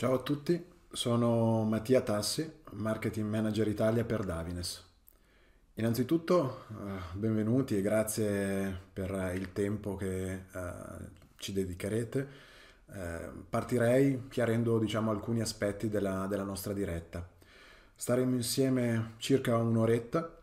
Ciao a tutti, sono Mattia Tassi, Marketing Manager Italia per Davines. Innanzitutto eh, benvenuti e grazie per il tempo che eh, ci dedicherete. Eh, partirei chiarendo diciamo, alcuni aspetti della, della nostra diretta. Staremo insieme circa un'oretta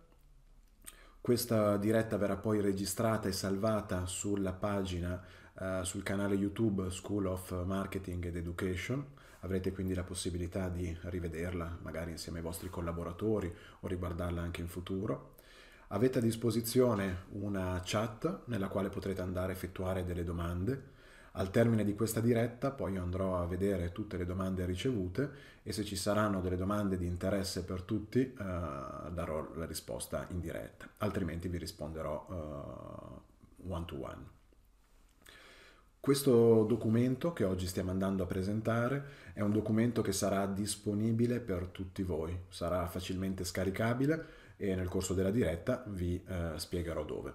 questa diretta verrà poi registrata e salvata sulla pagina, uh, sul canale YouTube School of Marketing ed Education. Avrete quindi la possibilità di rivederla magari insieme ai vostri collaboratori o riguardarla anche in futuro. Avete a disposizione una chat nella quale potrete andare a effettuare delle domande. Al termine di questa diretta poi io andrò a vedere tutte le domande ricevute e se ci saranno delle domande di interesse per tutti eh, darò la risposta in diretta, altrimenti vi risponderò eh, one to one. Questo documento che oggi stiamo andando a presentare è un documento che sarà disponibile per tutti voi, sarà facilmente scaricabile e nel corso della diretta vi eh, spiegherò dove.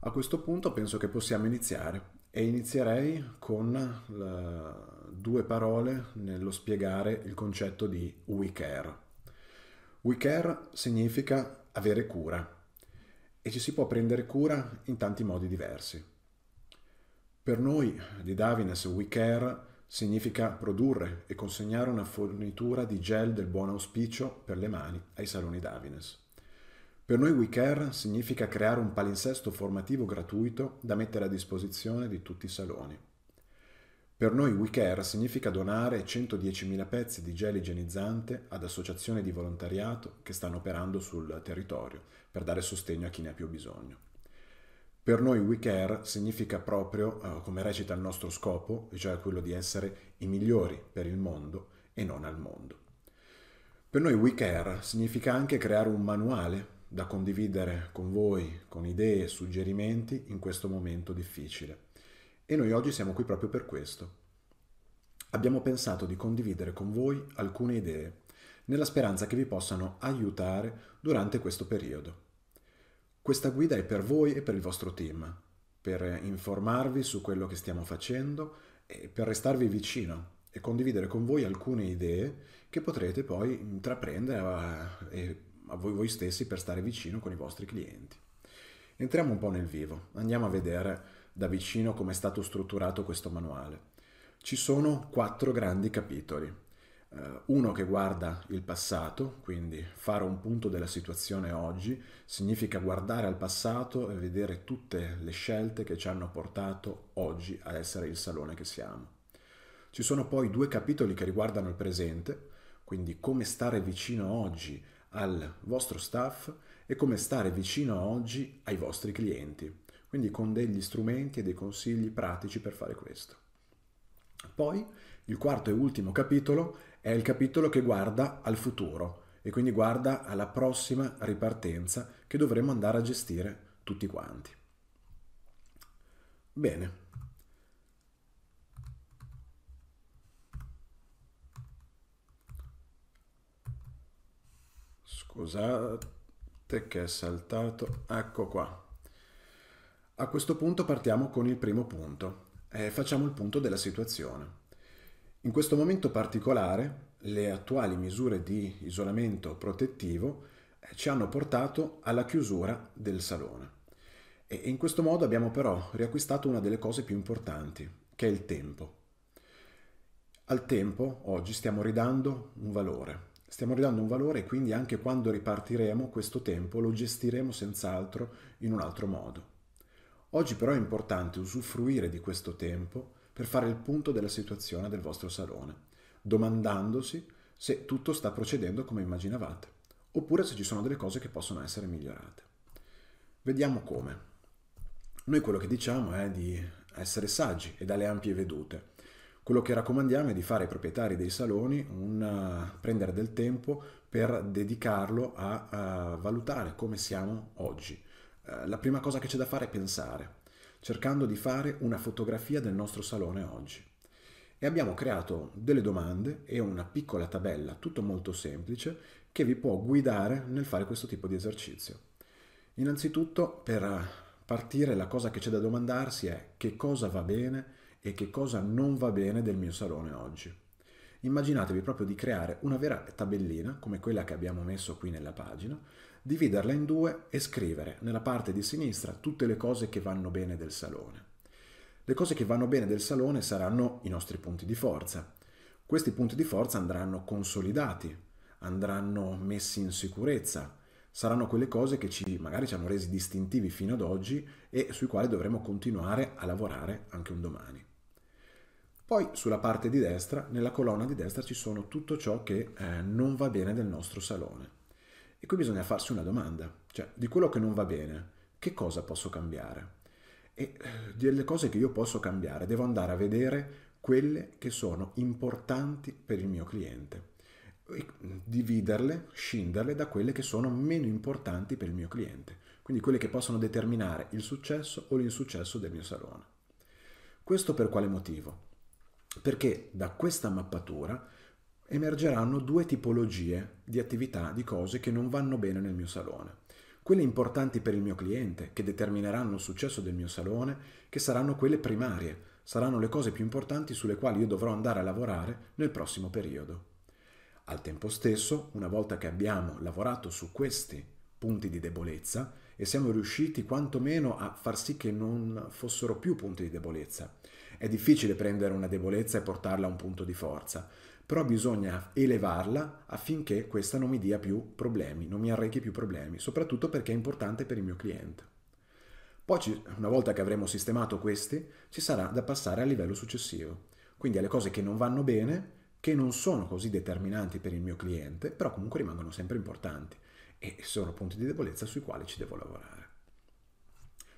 A questo punto penso che possiamo iniziare e inizierei con la, eh, due parole nello spiegare il concetto di We Care. We Care significa avere cura e ci si può prendere cura in tanti modi diversi. Per noi di Davines We Care significa produrre e consegnare una fornitura di gel del buon auspicio per le mani ai saloni Davines. Per noi WeCare significa creare un palinsesto formativo gratuito da mettere a disposizione di tutti i saloni. Per noi WeCare significa donare 110.000 pezzi di gel igienizzante ad associazioni di volontariato che stanno operando sul territorio per dare sostegno a chi ne ha più bisogno. Per noi WeCare significa proprio, eh, come recita il nostro scopo, cioè quello di essere i migliori per il mondo e non al mondo. Per noi WeCare significa anche creare un manuale da condividere con voi, con idee e suggerimenti in questo momento difficile. E noi oggi siamo qui proprio per questo. Abbiamo pensato di condividere con voi alcune idee, nella speranza che vi possano aiutare durante questo periodo. Questa guida è per voi e per il vostro team, per informarvi su quello che stiamo facendo e per restarvi vicino e condividere con voi alcune idee che potrete poi intraprendere a, a voi, voi stessi per stare vicino con i vostri clienti. Entriamo un po' nel vivo, andiamo a vedere da vicino come è stato strutturato questo manuale. Ci sono quattro grandi capitoli eh, uno che guarda il passato, quindi fare un punto della situazione oggi, significa guardare al passato e vedere tutte le scelte che ci hanno portato oggi ad essere il salone che siamo. Ci sono poi due capitoli che riguardano il presente, quindi come stare vicino oggi al vostro staff e come stare vicino oggi ai vostri clienti, quindi con degli strumenti e dei consigli pratici per fare questo. Poi il quarto e ultimo capitolo è il capitolo che guarda al futuro e quindi guarda alla prossima ripartenza che dovremo andare a gestire tutti quanti. Bene. Scusate che è saltato. Ecco qua. A questo punto partiamo con il primo punto. Eh, facciamo il punto della situazione. In questo momento particolare le attuali misure di isolamento protettivo eh, ci hanno portato alla chiusura del salone. E in questo modo abbiamo però riacquistato una delle cose più importanti, che è il tempo. Al tempo oggi stiamo ridando un valore. Stiamo ridando un valore e quindi anche quando ripartiremo questo tempo lo gestiremo senz'altro in un altro modo. Oggi però è importante usufruire di questo tempo per fare il punto della situazione del vostro salone, domandandosi se tutto sta procedendo come immaginavate, oppure se ci sono delle cose che possono essere migliorate. Vediamo come. Noi quello che diciamo è di essere saggi e dalle ampie vedute. Quello che raccomandiamo è di fare ai proprietari dei saloni un uh, prendere del tempo per dedicarlo a uh, valutare come siamo oggi. Uh, la prima cosa che c'è da fare è pensare, cercando di fare una fotografia del nostro salone oggi. E abbiamo creato delle domande e una piccola tabella, tutto molto semplice, che vi può guidare nel fare questo tipo di esercizio. Innanzitutto, per partire, la cosa che c'è da domandarsi è che cosa va bene e che cosa non va bene del mio salone oggi. Immaginatevi proprio di creare una vera tabellina, come quella che abbiamo messo qui nella pagina, dividerla in due e scrivere nella parte di sinistra tutte le cose che vanno bene del salone. Le cose che vanno bene del salone saranno i nostri punti di forza. Questi punti di forza andranno consolidati, andranno messi in sicurezza, saranno quelle cose che ci, magari ci hanno resi distintivi fino ad oggi e sui quali dovremo continuare a lavorare anche un domani. Poi sulla parte di destra, nella colonna di destra, ci sono tutto ciò che eh, non va bene del nostro salone. E qui bisogna farsi una domanda, cioè di quello che non va bene, che cosa posso cambiare? E eh, delle cose che io posso cambiare, devo andare a vedere quelle che sono importanti per il mio cliente, dividerle, scinderle da quelle che sono meno importanti per il mio cliente, quindi quelle che possono determinare il successo o l'insuccesso del mio salone. Questo per quale motivo? Perché da questa mappatura emergeranno due tipologie di attività, di cose che non vanno bene nel mio salone. Quelle importanti per il mio cliente, che determineranno il successo del mio salone, che saranno quelle primarie, saranno le cose più importanti sulle quali io dovrò andare a lavorare nel prossimo periodo. Al tempo stesso, una volta che abbiamo lavorato su questi punti di debolezza e siamo riusciti quantomeno a far sì che non fossero più punti di debolezza, è difficile prendere una debolezza e portarla a un punto di forza però bisogna elevarla affinché questa non mi dia più problemi, non mi arrechi più problemi, soprattutto perché è importante per il mio cliente. Poi, una volta che avremo sistemato questi, ci sarà da passare al livello successivo, quindi alle cose che non vanno bene, che non sono così determinanti per il mio cliente, però comunque rimangono sempre importanti e sono punti di debolezza sui quali ci devo lavorare.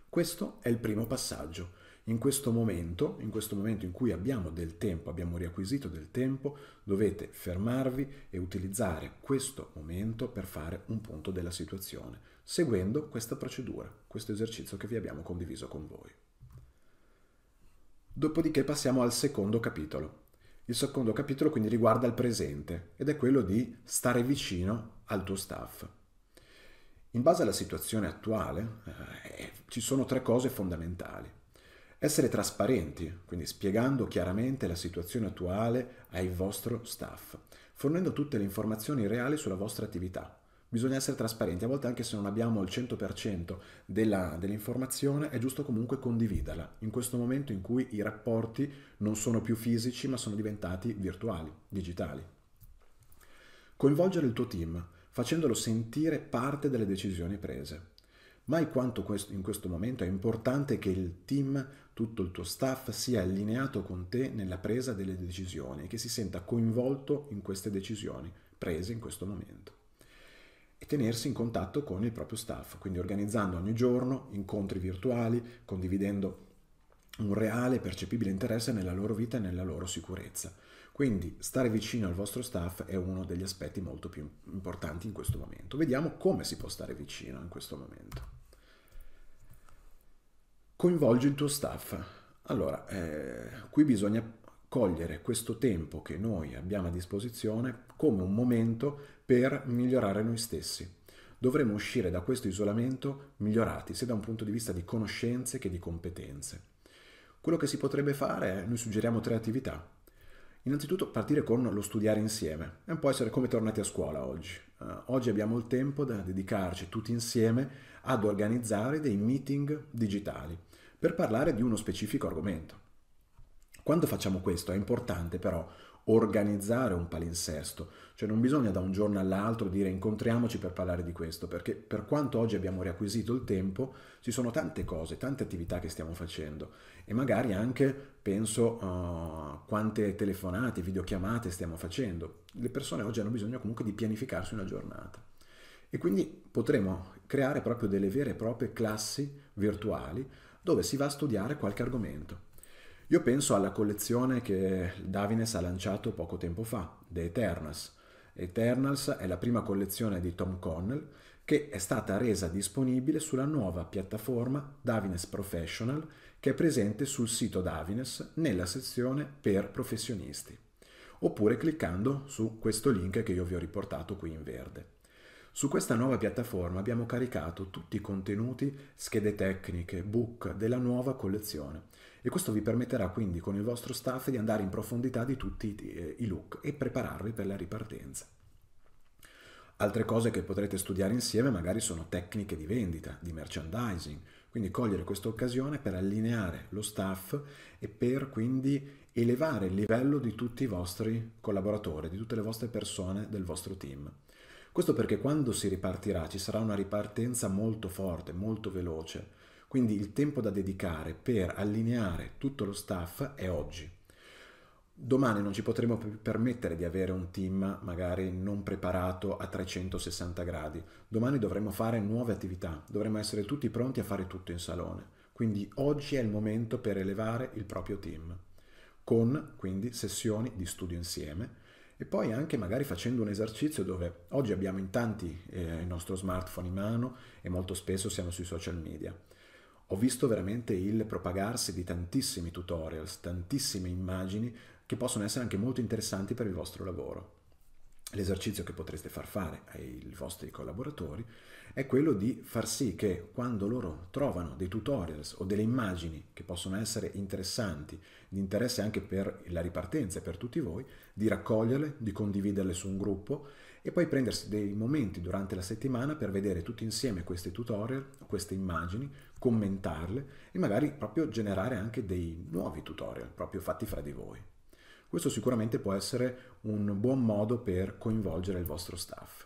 Questo è il primo passaggio in questo momento, in questo momento in cui abbiamo del tempo, abbiamo riacquisito del tempo, dovete fermarvi e utilizzare questo momento per fare un punto della situazione, seguendo questa procedura, questo esercizio che vi abbiamo condiviso con voi. Dopodiché passiamo al secondo capitolo. Il secondo capitolo quindi riguarda il presente ed è quello di stare vicino al tuo staff, in base alla situazione attuale eh, ci sono tre cose fondamentali. Essere trasparenti, quindi spiegando chiaramente la situazione attuale al vostro staff, fornendo tutte le informazioni reali sulla vostra attività. Bisogna essere trasparenti, a volte anche se non abbiamo il 100% della, dell'informazione è giusto comunque condividerla, in questo momento in cui i rapporti non sono più fisici ma sono diventati virtuali, digitali. Coinvolgere il tuo team, facendolo sentire parte delle decisioni prese mai quanto in questo momento è importante che il team, tutto il tuo staff sia allineato con te nella presa delle decisioni e che si senta coinvolto in queste decisioni prese in questo momento. E tenersi in contatto con il proprio staff, quindi organizzando ogni giorno incontri virtuali, condividendo un reale e percepibile interesse nella loro vita e nella loro sicurezza. Quindi stare vicino al vostro staff è uno degli aspetti molto più importanti in questo momento. Vediamo come si può stare vicino in questo momento. Coinvolgi il tuo staff. Allora, eh, qui bisogna cogliere questo tempo che noi abbiamo a disposizione come un momento per migliorare noi stessi dovremo uscire da questo isolamento migliorati sia da un punto di vista di conoscenze che di competenze. Quello che si potrebbe fare, noi suggeriamo tre attività. Innanzitutto partire con lo studiare insieme, è un po' essere come tornati a scuola oggi. Uh, oggi abbiamo il tempo da dedicarci tutti insieme ad organizzare dei meeting digitali per parlare di uno specifico argomento. Quando facciamo questo è importante però organizzare un palinsesto, cioè non bisogna da un giorno all'altro dire incontriamoci per parlare di questo, perché per quanto oggi abbiamo riacquisito il tempo, ci sono tante cose, tante attività che stiamo facendo e magari anche penso uh, quante telefonate, videochiamate stiamo facendo. Le persone oggi hanno bisogno comunque di pianificarsi una giornata e quindi potremo creare proprio delle vere e proprie classi virtuali dove si va a studiare qualche argomento. Io penso alla collezione che Davines ha lanciato poco tempo fa, The Eternals. Eternals è la prima collezione di Tom Connell che è stata resa disponibile sulla nuova piattaforma Davines Professional che è presente sul sito Davines nella sezione per professionisti oppure cliccando su questo link che io vi ho riportato qui in verde. Su questa nuova piattaforma abbiamo caricato tutti i contenuti, schede tecniche, book della nuova collezione e questo vi permetterà quindi con il vostro staff di andare in profondità di tutti eh, i look e prepararvi per la ripartenza. Altre cose che potrete studiare insieme magari sono tecniche di vendita, di merchandising, quindi cogliere questa occasione per allineare lo staff e per quindi elevare il livello di tutti i vostri collaboratori, di tutte le vostre persone del vostro team. Questo perché quando si ripartirà ci sarà una ripartenza molto forte, molto veloce, quindi il tempo da dedicare per allineare tutto lo staff è oggi. Domani non ci potremo più permettere di avere un team magari non preparato a 360 gradi. Domani dovremo fare nuove attività, dovremo essere tutti pronti a fare tutto in salone. Quindi oggi è il momento per elevare il proprio team, con quindi sessioni di studio insieme e poi anche magari facendo un esercizio dove oggi abbiamo in tanti eh, il nostro smartphone in mano e molto spesso siamo sui social media ho visto veramente il propagarsi di tantissimi tutorials, tantissime immagini che possono essere anche molto interessanti per il vostro lavoro. L'esercizio che potreste far fare ai vostri collaboratori è quello di far sì che quando loro trovano dei tutorials o delle immagini che possono essere interessanti, di interesse anche per la ripartenza e per tutti voi, di raccoglierle, di condividerle su un gruppo e poi prendersi dei momenti durante la settimana per vedere tutti insieme questi tutorial, queste immagini commentarle e magari proprio generare anche dei nuovi tutorial proprio fatti fra di voi. Questo sicuramente può essere un buon modo per coinvolgere il vostro staff.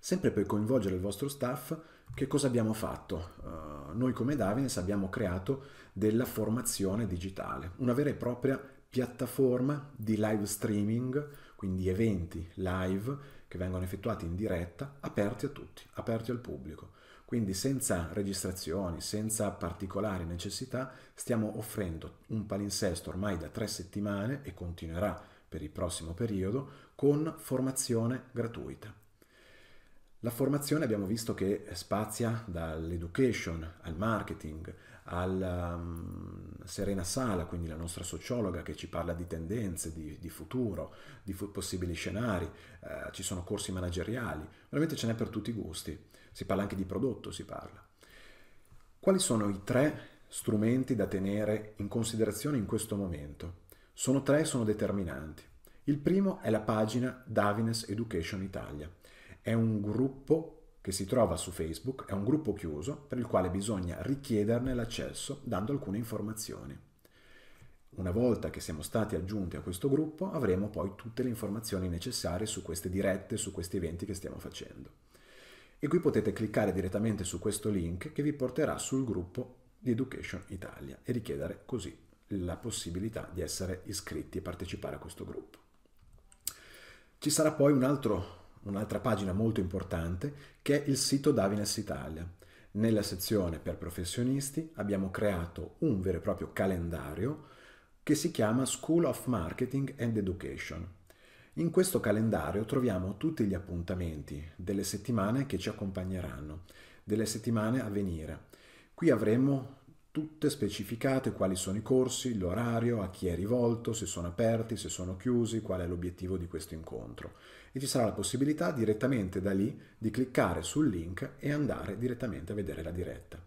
Sempre per coinvolgere il vostro staff, che cosa abbiamo fatto? Uh, noi come Davines abbiamo creato della formazione digitale, una vera e propria piattaforma di live streaming, quindi eventi live che vengono effettuati in diretta, aperti a tutti, aperti al pubblico. Quindi senza registrazioni, senza particolari necessità, stiamo offrendo un palinsesto ormai da tre settimane e continuerà per il prossimo periodo con formazione gratuita. La formazione abbiamo visto che spazia dall'education al marketing, alla mm, Serena Sala, quindi la nostra sociologa che ci parla di tendenze, di, di futuro, di possibili scenari, eh, ci sono corsi manageriali, veramente ce n'è per tutti i gusti si parla anche di prodotto, si parla. Quali sono i tre strumenti da tenere in considerazione in questo momento? Sono tre, sono determinanti. Il primo è la pagina Davines Education Italia. È un gruppo che si trova su Facebook, è un gruppo chiuso per il quale bisogna richiederne l'accesso dando alcune informazioni. Una volta che siamo stati aggiunti a questo gruppo avremo poi tutte le informazioni necessarie su queste dirette, su questi eventi che stiamo facendo e qui potete cliccare direttamente su questo link che vi porterà sul gruppo di Education Italia e richiedere così la possibilità di essere iscritti e partecipare a questo gruppo. Ci sarà poi un'altra pagina molto importante che è il sito Davines Italia. Nella sezione per professionisti abbiamo creato un vero e proprio calendario che si chiama School of Marketing and Education in questo calendario troviamo tutti gli appuntamenti delle settimane che ci accompagneranno, delle settimane a venire. Qui avremo tutte specificate quali sono i corsi, l'orario, a chi è rivolto, se sono aperti, se sono chiusi, qual è l'obiettivo di questo incontro. E ci sarà la possibilità direttamente da lì di cliccare sul link e andare direttamente a vedere la diretta.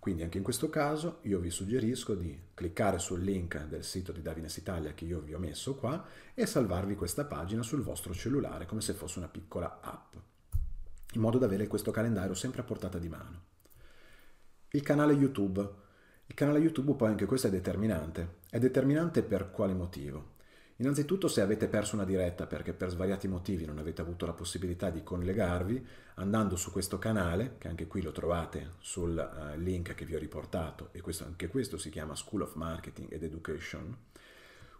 Quindi anche in questo caso io vi suggerisco di cliccare sul link del sito di Davines Italia che io vi ho messo qua e salvarvi questa pagina sul vostro cellulare come se fosse una piccola app, in modo da avere questo calendario sempre a portata di mano. Il canale YouTube. Il canale YouTube poi anche questo è determinante. È determinante per quale motivo? Innanzitutto se avete perso una diretta perché per svariati motivi non avete avuto la possibilità di collegarvi, andando su questo canale, che anche qui lo trovate sul eh, link che vi ho riportato, e questo, anche questo si chiama School of Marketing ed Education,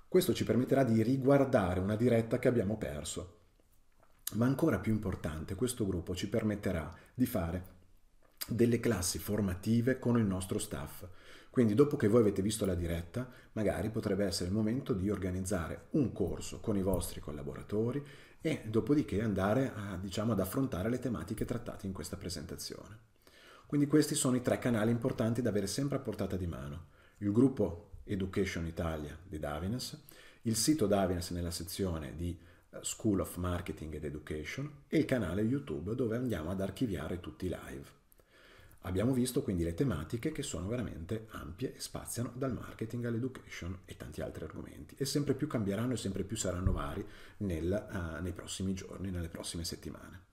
questo ci permetterà di riguardare una diretta che abbiamo perso. Ma ancora più importante, questo gruppo ci permetterà di fare delle classi formative con il nostro staff. Quindi dopo che voi avete visto la diretta, magari potrebbe essere il momento di organizzare un corso con i vostri collaboratori e dopodiché andare a, diciamo, ad affrontare le tematiche trattate in questa presentazione. Quindi questi sono i tre canali importanti da avere sempre a portata di mano. Il gruppo Education Italia di Davines, il sito Davines nella sezione di eh, School of Marketing ed Education e il canale YouTube dove andiamo ad archiviare tutti i live. Abbiamo visto quindi le tematiche che sono veramente ampie e spaziano dal marketing all'education e tanti altri argomenti e sempre più cambieranno e sempre più saranno vari nel, uh, nei prossimi giorni, nelle prossime settimane.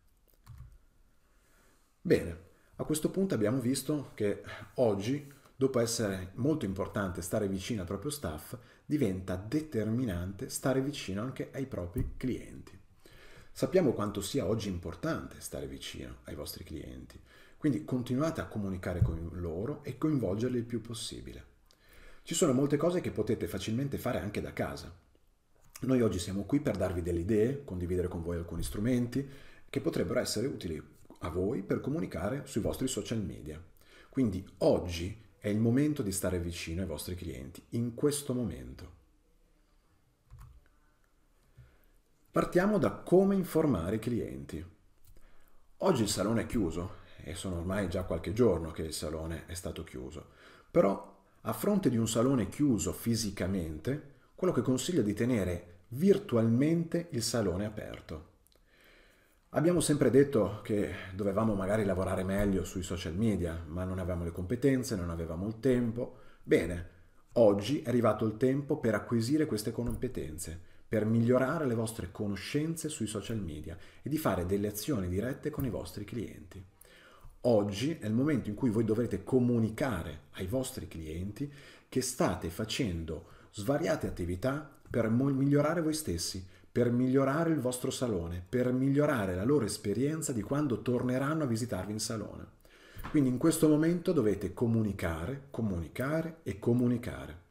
Bene, a questo punto abbiamo visto che oggi, dopo essere molto importante stare vicino al proprio staff, diventa determinante stare vicino anche ai propri clienti. Sappiamo quanto sia oggi importante stare vicino ai vostri clienti. Quindi continuate a comunicare con loro e coinvolgerli il più possibile. Ci sono molte cose che potete facilmente fare anche da casa. Noi oggi siamo qui per darvi delle idee, condividere con voi alcuni strumenti che potrebbero essere utili a voi per comunicare sui vostri social media. Quindi oggi è il momento di stare vicino ai vostri clienti, in questo momento. Partiamo da come informare i clienti. Oggi il salone è chiuso e sono ormai già qualche giorno che il salone è stato chiuso. Però a fronte di un salone chiuso fisicamente, quello che consiglio è di tenere virtualmente il salone aperto. Abbiamo sempre detto che dovevamo magari lavorare meglio sui social media, ma non avevamo le competenze, non avevamo il tempo. Bene, oggi è arrivato il tempo per acquisire queste competenze, per migliorare le vostre conoscenze sui social media e di fare delle azioni dirette con i vostri clienti. Oggi è il momento in cui voi dovrete comunicare ai vostri clienti che state facendo svariate attività per migliorare voi stessi, per migliorare il vostro salone, per migliorare la loro esperienza di quando torneranno a visitarvi in salone. Quindi in questo momento dovete comunicare, comunicare e comunicare.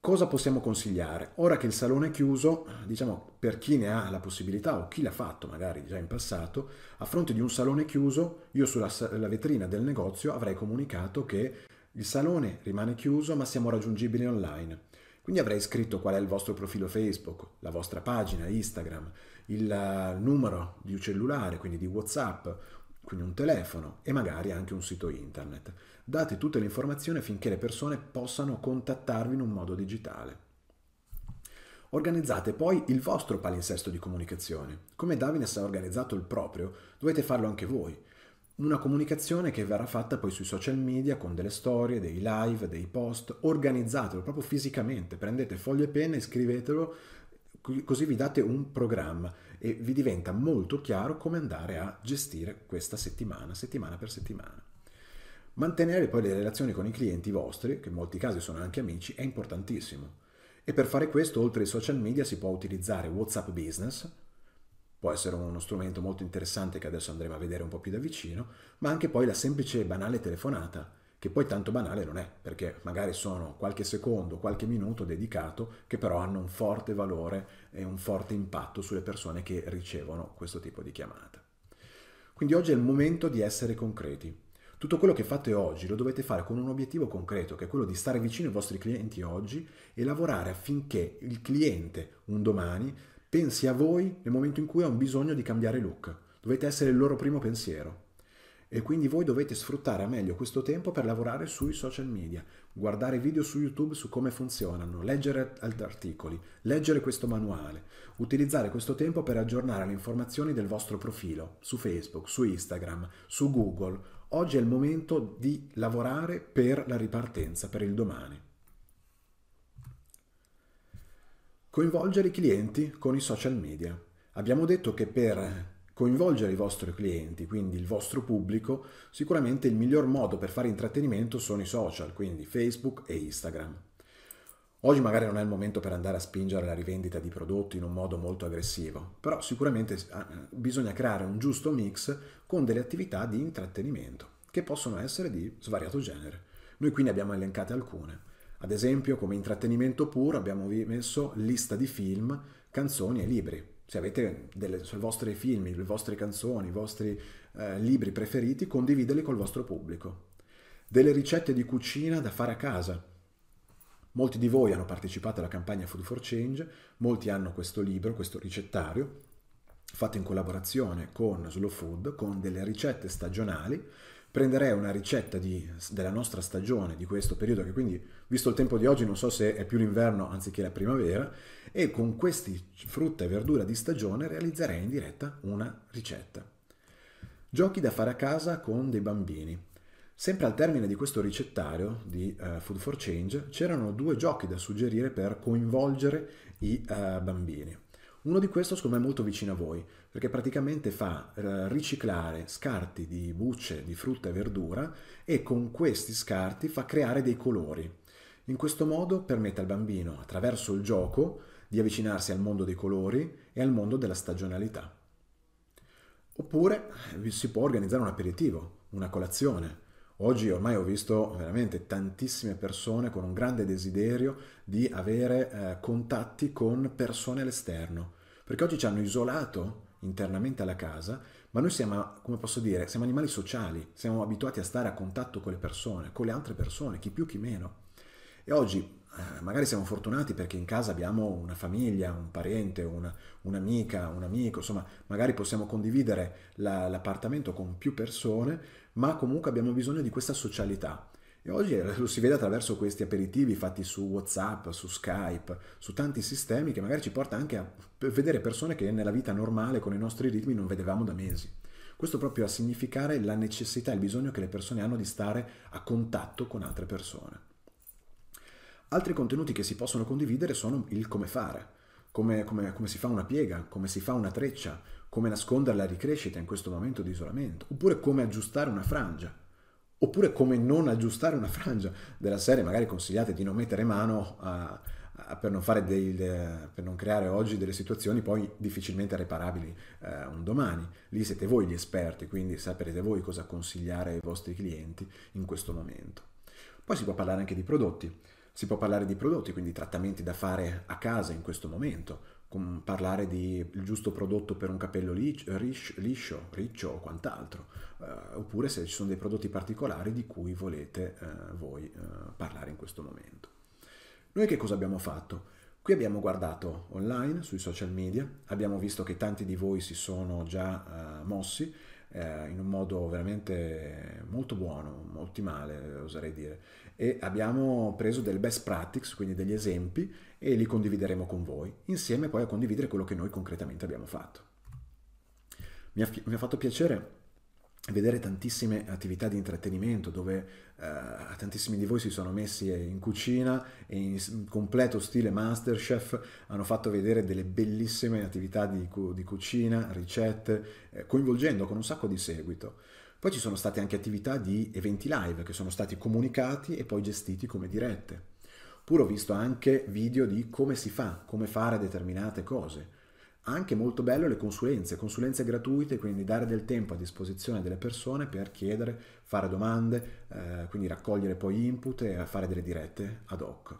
Cosa possiamo consigliare? Ora che il salone è chiuso, diciamo per chi ne ha la possibilità o chi l'ha fatto magari già in passato, a fronte di un salone chiuso, io sulla vetrina del negozio avrei comunicato che il salone rimane chiuso ma siamo raggiungibili online. Quindi avrei scritto qual è il vostro profilo Facebook, la vostra pagina Instagram, il numero di cellulare, quindi di WhatsApp, quindi un telefono e magari anche un sito internet. Date tutte le informazioni affinché le persone possano contattarvi in un modo digitale. Organizzate poi il vostro palinsesto di comunicazione. Come Davines ha organizzato il proprio, dovete farlo anche voi. Una comunicazione che verrà fatta poi sui social media con delle storie, dei live, dei post. Organizzatelo proprio fisicamente, prendete foglio e penna e scrivetelo, così vi date un programma e vi diventa molto chiaro come andare a gestire questa settimana, settimana per settimana. Mantenere poi le relazioni con i clienti vostri, che in molti casi sono anche amici, è importantissimo. E per fare questo, oltre ai social media, si può utilizzare WhatsApp Business, può essere uno strumento molto interessante che adesso andremo a vedere un po' più da vicino, ma anche poi la semplice e banale telefonata che poi tanto banale non è, perché magari sono qualche secondo, qualche minuto dedicato, che però hanno un forte valore e un forte impatto sulle persone che ricevono questo tipo di chiamata. Quindi oggi è il momento di essere concreti. Tutto quello che fate oggi lo dovete fare con un obiettivo concreto, che è quello di stare vicino ai vostri clienti oggi e lavorare affinché il cliente un domani pensi a voi nel momento in cui ha un bisogno di cambiare look. Dovete essere il loro primo pensiero e quindi voi dovete sfruttare al meglio questo tempo per lavorare sui social media, guardare video su YouTube su come funzionano, leggere articoli, leggere questo manuale, utilizzare questo tempo per aggiornare le informazioni del vostro profilo su Facebook, su Instagram, su Google. Oggi è il momento di lavorare per la ripartenza, per il domani. Coinvolgere i clienti con i social media. Abbiamo detto che per coinvolgere i vostri clienti, quindi il vostro pubblico, sicuramente il miglior modo per fare intrattenimento sono i social, quindi Facebook e Instagram. Oggi magari non è il momento per andare a spingere la rivendita di prodotti in un modo molto aggressivo, però sicuramente eh, bisogna creare un giusto mix con delle attività di intrattenimento, che possono essere di svariato genere. Noi qui ne abbiamo elencate alcune. Ad esempio, come intrattenimento puro abbiamo messo lista di film, canzoni e libri se avete delle, sui vostri film, le vostre canzoni, i vostri eh, libri preferiti, condivideli col vostro pubblico. Delle ricette di cucina da fare a casa. Molti di voi hanno partecipato alla campagna Food for Change, molti hanno questo libro, questo ricettario, fatto in collaborazione con Slow Food, con delle ricette stagionali. Prenderei una ricetta di, della nostra stagione, di questo periodo, che quindi, visto il tempo di oggi, non so se è più l'inverno anziché la primavera, e con questi frutta e verdura di stagione realizzerei in diretta una ricetta. Giochi da fare a casa con dei bambini. Sempre al termine di questo ricettario di uh, Food for Change c'erano due giochi da suggerire per coinvolgere i uh, bambini. Uno di questi secondo me è molto vicino a voi, perché praticamente fa eh, riciclare scarti di bucce di frutta e verdura e con questi scarti fa creare dei colori. In questo modo permette al bambino, attraverso il gioco, di avvicinarsi al mondo dei colori e al mondo della stagionalità. Oppure eh, si può organizzare un aperitivo, una colazione. Oggi ormai ho visto veramente tantissime persone con un grande desiderio di avere eh, contatti con persone all'esterno, perché oggi ci hanno isolato internamente alla casa, ma noi siamo, come posso dire, siamo animali sociali, siamo abituati a stare a contatto con le persone, con le altre persone, chi più chi meno. E oggi eh, magari siamo fortunati perché in casa abbiamo una famiglia, un parente, una, un'amica, un amico, insomma, magari possiamo condividere la, l'appartamento con più persone, ma comunque abbiamo bisogno di questa socialità. E oggi eh, lo si vede attraverso questi aperitivi fatti su WhatsApp, su Skype, su tanti sistemi che magari ci porta anche a vedere persone che nella vita normale, con i nostri ritmi, non vedevamo da mesi. Questo proprio a significare la necessità, il bisogno che le persone hanno di stare a contatto con altre persone. Altri contenuti che si possono condividere sono il come fare, come, come, come si fa una piega, come si fa una treccia, come nascondere la ricrescita in questo momento di isolamento, oppure come aggiustare una frangia, oppure come non aggiustare una frangia della serie, magari consigliate di non mettere mano a, a, per, non dei, de, per, non creare oggi delle situazioni poi difficilmente reparabili eh, un domani. Lì siete voi gli esperti, quindi saprete voi cosa consigliare ai vostri clienti in questo momento. Poi si può parlare anche di prodotti. Si può parlare di prodotti, quindi trattamenti da fare a casa in questo momento, parlare di il giusto prodotto per un capello liscio, riccio o quant'altro, eh, oppure se ci sono dei prodotti particolari di cui volete eh, voi eh, parlare in questo momento. Noi che cosa abbiamo fatto? Qui abbiamo guardato online, sui social media, abbiamo visto che tanti di voi si sono già eh, mossi eh, in un modo veramente molto buono, ottimale oserei dire, e abbiamo preso delle best practice, quindi degli esempi, e li condivideremo con voi, insieme poi a condividere quello che noi concretamente abbiamo fatto. Mi ha, mi ha fatto piacere vedere tantissime attività di intrattenimento dove eh, tantissimi di voi si sono messi in cucina e in completo stile Masterchef hanno fatto vedere delle bellissime attività di, di cucina, ricette, eh, coinvolgendo con un sacco di seguito. Poi ci sono state anche attività di eventi live che sono stati comunicati e poi gestiti come dirette. Pure ho visto anche video di come si fa, come fare determinate cose. Anche molto bello le consulenze, consulenze gratuite, quindi dare del tempo a disposizione delle persone per chiedere, fare domande, eh, quindi raccogliere poi input e fare delle dirette ad hoc.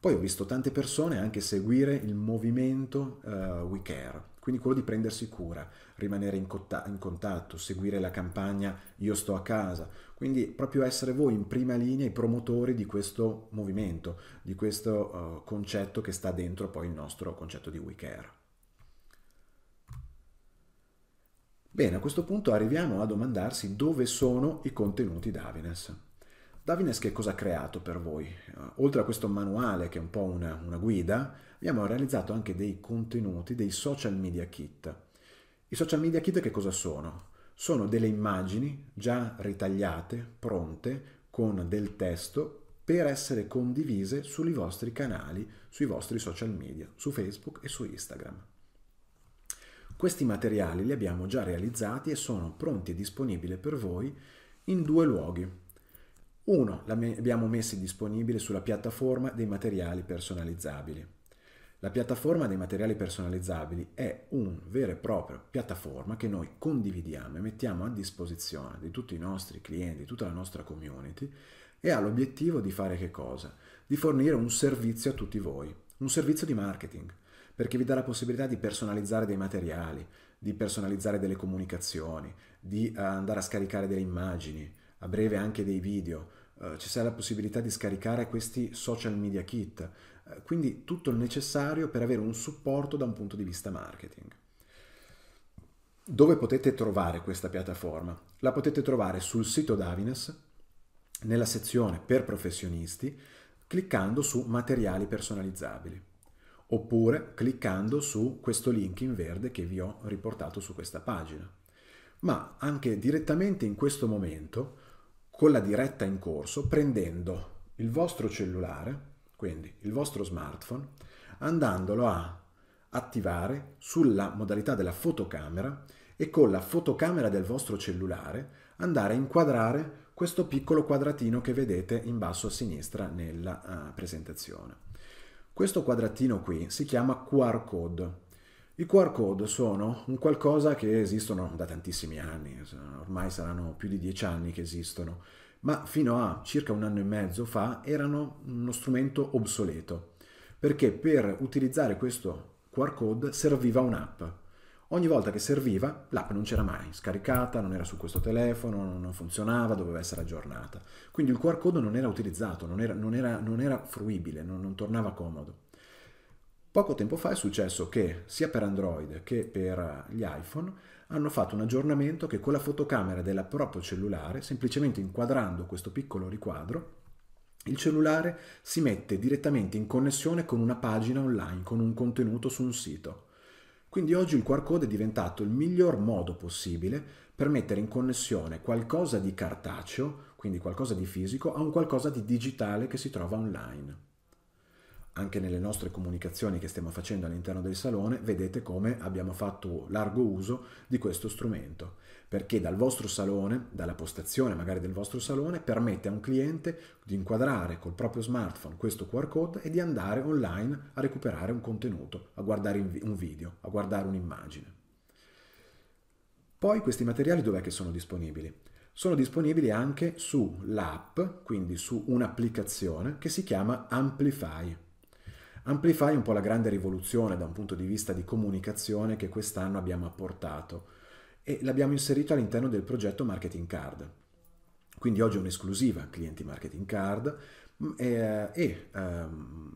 Poi ho visto tante persone anche seguire il movimento eh, We Care, quindi quello di prendersi cura, rimanere in, cotta- in contatto, seguire la campagna Io sto a casa. Quindi proprio essere voi in prima linea i promotori di questo movimento, di questo uh, concetto che sta dentro poi il nostro concetto di We Care. Bene, a questo punto arriviamo a domandarsi dove sono i contenuti d'Avines. Davines che cosa ha creato per voi? Eh, oltre a questo manuale che è un po' una, una guida, abbiamo realizzato anche dei contenuti, dei social media kit. I social media kit che cosa sono? Sono delle immagini già ritagliate, pronte, con del testo per essere condivise sui vostri canali, sui vostri social media, su Facebook e su Instagram. Questi materiali li abbiamo già realizzati e sono pronti e disponibili per voi in due luoghi. Uno, li abbiamo messi disponibili sulla piattaforma dei materiali personalizzabili la piattaforma dei materiali personalizzabili è un vero e proprio piattaforma che noi condividiamo e mettiamo a disposizione di tutti i nostri clienti, di tutta la nostra community e ha l'obiettivo di fare che cosa? Di fornire un servizio a tutti voi, un servizio di marketing, perché vi dà la possibilità di personalizzare dei materiali, di personalizzare delle comunicazioni, di eh, andare a scaricare delle immagini, a breve anche dei video, eh, ci sarà la possibilità di scaricare questi social media kit eh, quindi tutto il necessario per avere un supporto da un punto di vista marketing. Dove potete trovare questa piattaforma? La potete trovare sul sito Davines, nella sezione per professionisti, cliccando su materiali personalizzabili, oppure cliccando su questo link in verde che vi ho riportato su questa pagina. Ma anche direttamente in questo momento, con la diretta in corso, prendendo il vostro cellulare, quindi il vostro smartphone, andandolo a attivare sulla modalità della fotocamera e con la fotocamera del vostro cellulare andare a inquadrare questo piccolo quadratino che vedete in basso a sinistra nella uh, presentazione. Questo quadratino qui si chiama QR code. I QR code sono un qualcosa che esistono da tantissimi anni, ormai saranno più di dieci anni che esistono, ma fino a circa un anno e mezzo fa erano uno strumento obsoleto, perché per utilizzare questo QR code serviva un'app. Ogni volta che serviva, l'app non c'era mai scaricata, non era su questo telefono, non funzionava, doveva essere aggiornata. Quindi il QR code non era utilizzato, non era, non era, non era fruibile, non, non tornava comodo. Poco tempo fa è successo che sia per Android che per gli iPhone hanno fatto un aggiornamento che con la fotocamera del proprio cellulare, semplicemente inquadrando questo piccolo riquadro, il cellulare si mette direttamente in connessione con una pagina online, con un contenuto su un sito. Quindi oggi il QR code è diventato il miglior modo possibile per mettere in connessione qualcosa di cartaceo, quindi qualcosa di fisico, a un qualcosa di digitale che si trova online anche nelle nostre comunicazioni che stiamo facendo all'interno del salone, vedete come abbiamo fatto largo uso di questo strumento, perché dal vostro salone, dalla postazione magari del vostro salone, permette a un cliente di inquadrare col proprio smartphone questo QR code e di andare online a recuperare un contenuto, a guardare un video, a guardare un'immagine. Poi questi materiali dov'è che sono disponibili? sono disponibili anche sull'app, quindi su un'applicazione che si chiama Amplify. Amplify è un po' la grande rivoluzione da un punto di vista di comunicazione che quest'anno abbiamo apportato e l'abbiamo inserito all'interno del progetto Marketing Card. Quindi oggi è un'esclusiva clienti Marketing Card mm, e, eh, e um,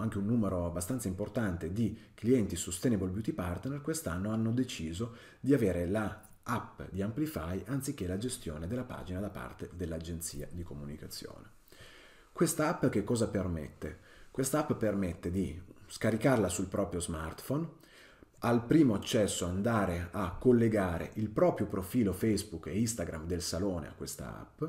anche un numero abbastanza importante di clienti Sustainable Beauty Partner quest'anno hanno deciso di avere la app di Amplify anziché la gestione della pagina da parte dell'agenzia di comunicazione. Questa app che cosa permette? Questa app permette di scaricarla sul proprio smartphone, al primo accesso andare a collegare il proprio profilo Facebook e Instagram del salone a questa app.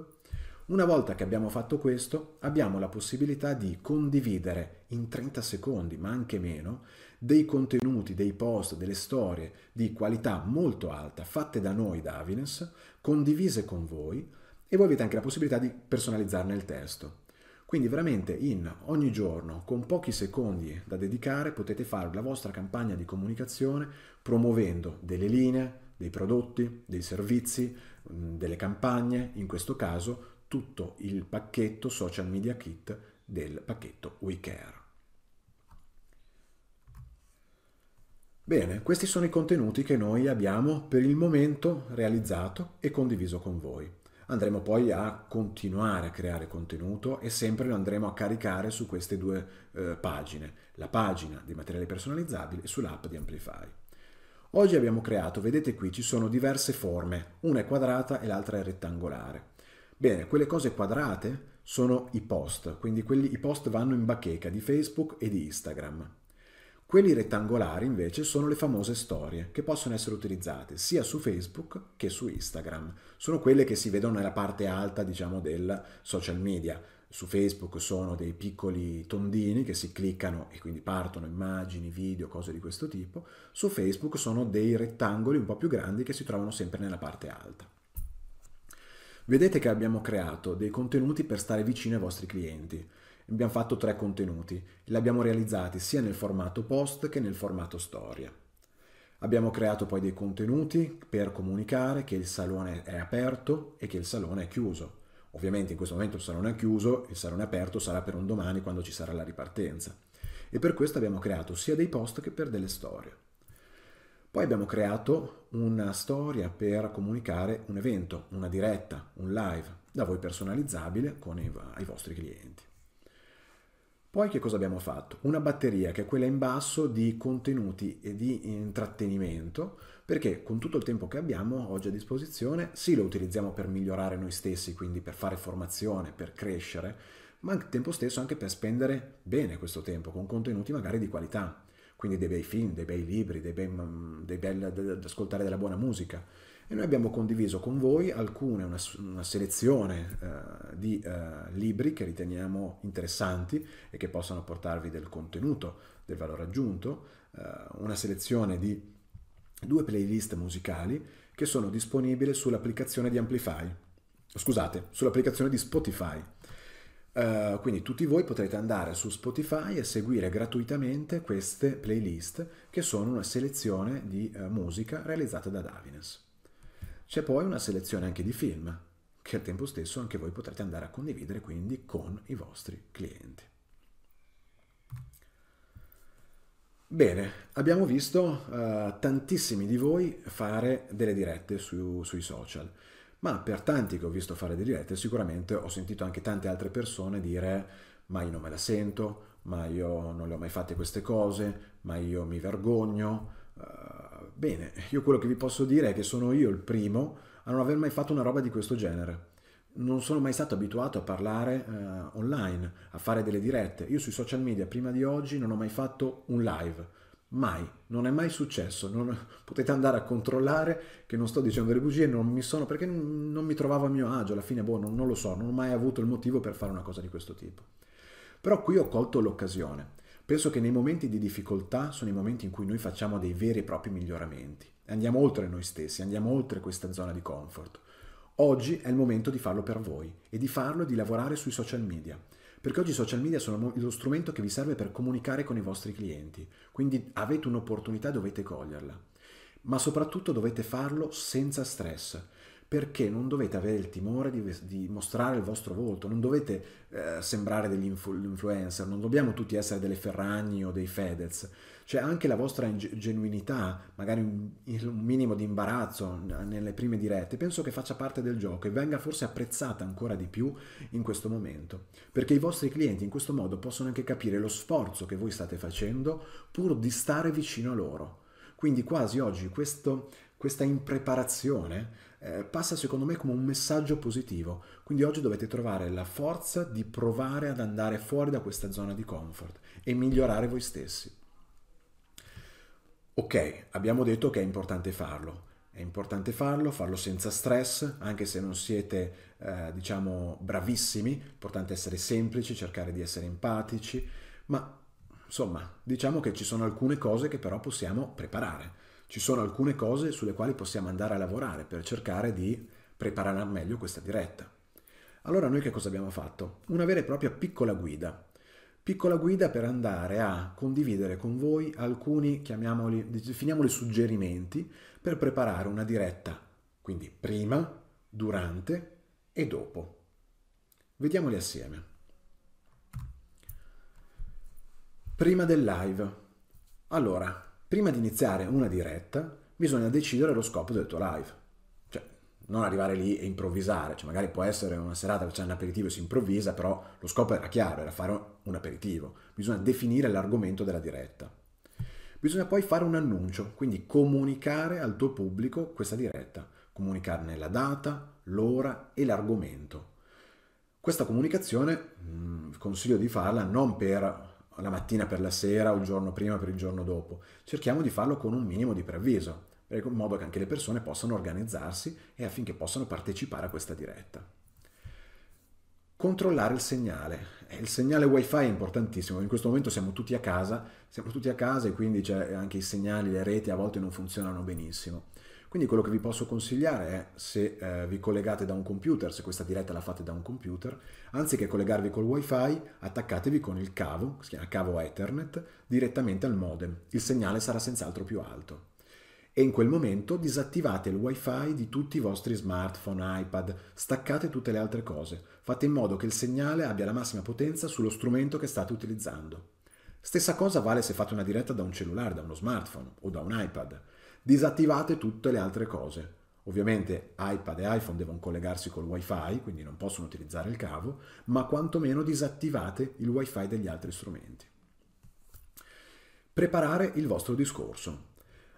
Una volta che abbiamo fatto questo, abbiamo la possibilità di condividere in 30 secondi, ma anche meno, dei contenuti, dei post, delle storie di qualità molto alta fatte da noi da Avines, condivise con voi e voi avete anche la possibilità di personalizzarne il testo. Quindi veramente in ogni giorno, con pochi secondi da dedicare, potete fare la vostra campagna di comunicazione promuovendo delle linee, dei prodotti, dei servizi, mm, delle campagne, in questo caso tutto il pacchetto social media kit del pacchetto WeCare. Bene, questi sono i contenuti che noi abbiamo per il momento realizzato e condiviso con voi andremo poi a continuare a creare contenuto e sempre lo andremo a caricare su queste due eh, pagine, la pagina di materiali personalizzabili e sull'app di Amplify. Oggi abbiamo creato, vedete qui, ci sono diverse forme, una è quadrata e l'altra è rettangolare. Bene, quelle cose quadrate sono i post, quindi quelli, i post vanno in bacheca di Facebook e di Instagram. Quelli rettangolari invece sono le famose storie che possono essere utilizzate sia su Facebook che su Instagram. Sono quelle che si vedono nella parte alta, diciamo, del social media. Su Facebook sono dei piccoli tondini che si cliccano e quindi partono immagini, video, cose di questo tipo. Su Facebook sono dei rettangoli un po' più grandi che si trovano sempre nella parte alta. Vedete che abbiamo creato dei contenuti per stare vicino ai vostri clienti abbiamo fatto tre contenuti, li abbiamo realizzati sia nel formato post che nel formato storia. Abbiamo creato poi dei contenuti per comunicare che il salone è aperto e che il salone è chiuso. Ovviamente in questo momento il salone è chiuso, il salone aperto sarà per un domani quando ci sarà la ripartenza. E per questo abbiamo creato sia dei post che per delle storie. Poi abbiamo creato una storia per comunicare un evento, una diretta, un live, da voi personalizzabile con i, ai vostri clienti. Poi che cosa abbiamo fatto? Una batteria che è quella in basso di contenuti e di intrattenimento, perché con tutto il tempo che abbiamo oggi a disposizione, sì lo utilizziamo per migliorare noi stessi, quindi per fare formazione, per crescere, ma al tempo stesso anche per spendere bene questo tempo, con contenuti magari di qualità, quindi dei bei film, dei bei libri, dei bei, mm, dei bel, ascoltare della buona musica e noi abbiamo condiviso con voi alcune, una, una selezione eh, di eh, libri che riteniamo interessanti e che possano portarvi del contenuto, del valore aggiunto, eh, una selezione di due playlist musicali che sono disponibili sull'applicazione di Amplify, scusate, sull'applicazione di Spotify. Uh, quindi tutti voi potrete andare su Spotify e seguire gratuitamente queste playlist che sono una selezione di uh, musica realizzata da Davines. C'è poi una selezione anche di film, che al tempo stesso anche voi potrete andare a condividere quindi con i vostri clienti. Bene, abbiamo visto uh, tantissimi di voi fare delle dirette su, sui social, ma per tanti che ho visto fare delle dirette sicuramente ho sentito anche tante altre persone dire ma io non me la sento, ma io non le ho mai fatte queste cose, ma io mi vergogno, uh, Bene, io quello che vi posso dire è che sono io il primo a non aver mai fatto una roba di questo genere. Non sono mai stato abituato a parlare eh, online, a fare delle dirette. Io sui social media prima di oggi non ho mai fatto un live. Mai, non è mai successo. Non... potete andare a controllare che non sto dicendo delle bugie, non mi sono perché non, non mi trovavo a mio agio. Alla fine, boh, non, non lo so, non ho mai avuto il motivo per fare una cosa di questo tipo. Però qui ho colto l'occasione. Penso che nei momenti di difficoltà sono i momenti in cui noi facciamo dei veri e propri miglioramenti. Andiamo oltre noi stessi, andiamo oltre questa zona di comfort. Oggi è il momento di farlo per voi e di farlo e di lavorare sui social media. Perché oggi i social media sono lo strumento che vi serve per comunicare con i vostri clienti. Quindi avete un'opportunità e dovete coglierla. Ma soprattutto dovete farlo senza stress, perché non dovete avere il timore di, di mostrare il vostro volto, non dovete eh, sembrare degli influ- influencer, non dobbiamo tutti essere delle Ferragni o dei Fedez, cioè anche la vostra ingenuità, magari un, un minimo di imbarazzo nelle prime dirette, penso che faccia parte del gioco e venga forse apprezzata ancora di più in questo momento, perché i vostri clienti in questo modo possono anche capire lo sforzo che voi state facendo pur di stare vicino a loro. Quindi quasi oggi questo, questa impreparazione eh, passa secondo me come un messaggio positivo. Quindi oggi dovete trovare la forza di provare ad andare fuori da questa zona di comfort e migliorare voi stessi. Ok, abbiamo detto che è importante farlo. È importante farlo, farlo senza stress, anche se non siete, eh, diciamo, bravissimi. È importante essere semplici, cercare di essere empatici, ma insomma, diciamo che ci sono alcune cose che però possiamo preparare ci sono alcune cose sulle quali possiamo andare a lavorare per cercare di preparare al meglio questa diretta. Allora noi che cosa abbiamo fatto? Una vera e propria piccola guida. Piccola guida per andare a condividere con voi alcuni, chiamiamoli, definiamoli suggerimenti per preparare una diretta, quindi prima, durante e dopo. Vediamoli assieme. Prima del live. Allora, prima di iniziare una diretta bisogna decidere lo scopo del tuo live. Cioè, non arrivare lì e improvvisare. Cioè, magari può essere una serata che c'è un aperitivo e si improvvisa, però lo scopo era chiaro, era fare un aperitivo. Bisogna definire l'argomento della diretta. Bisogna poi fare un annuncio, quindi comunicare al tuo pubblico questa diretta. Comunicarne la data, l'ora e l'argomento. Questa comunicazione mh, mm, consiglio di farla non per la mattina per la sera o il giorno prima per il giorno dopo. Cerchiamo di farlo con un minimo di preavviso, in modo che anche le persone possano organizzarsi e affinché possano partecipare a questa diretta. Controllare il segnale. Eh, il segnale wifi è importantissimo, in questo momento siamo tutti a casa, siamo tutti a casa e quindi anche i segnali, le reti a volte non funzionano benissimo. Quindi quello che vi posso consigliare è se eh, vi collegate da un computer, se questa diretta la fate da un computer, anziché collegarvi col wifi, attaccatevi con il cavo, si chiama cavo Ethernet, direttamente al modem. Il segnale sarà senz'altro più alto. E in quel momento disattivate il wifi di tutti i vostri smartphone, iPad, staccate tutte le altre cose, fate in modo che il segnale abbia la massima potenza sullo strumento che state utilizzando. Stessa cosa vale se fate una diretta da un cellulare, da uno smartphone o da un iPad disattivate tutte le altre cose. Ovviamente iPad e iPhone devono collegarsi col wifi, quindi non possono utilizzare il cavo, ma quantomeno disattivate il wifi degli altri strumenti. Preparare il vostro discorso.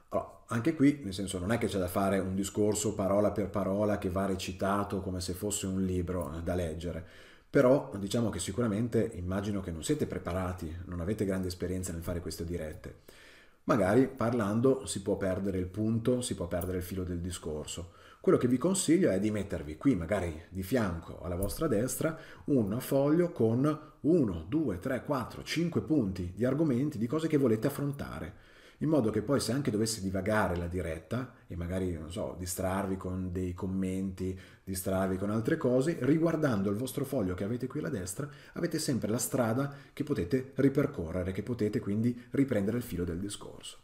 Allora, anche qui, nel senso, non è che c'è da fare un discorso parola per parola che va recitato come se fosse un libro eh, da leggere, però diciamo che sicuramente immagino che non siete preparati, non avete grande esperienza nel fare queste dirette Magari parlando si può perdere il punto, si può perdere il filo del discorso. Quello che vi consiglio è di mettervi qui, magari di fianco alla vostra destra, un foglio con 1, 2, 3, 4, 5 punti di argomenti, di cose che volete affrontare in modo che poi se anche dovesse divagare la diretta e magari, non so, distrarvi con dei commenti, distrarvi con altre cose, riguardando il vostro foglio che avete qui alla destra, avete sempre la strada che potete ripercorrere, che potete quindi riprendere il filo del discorso.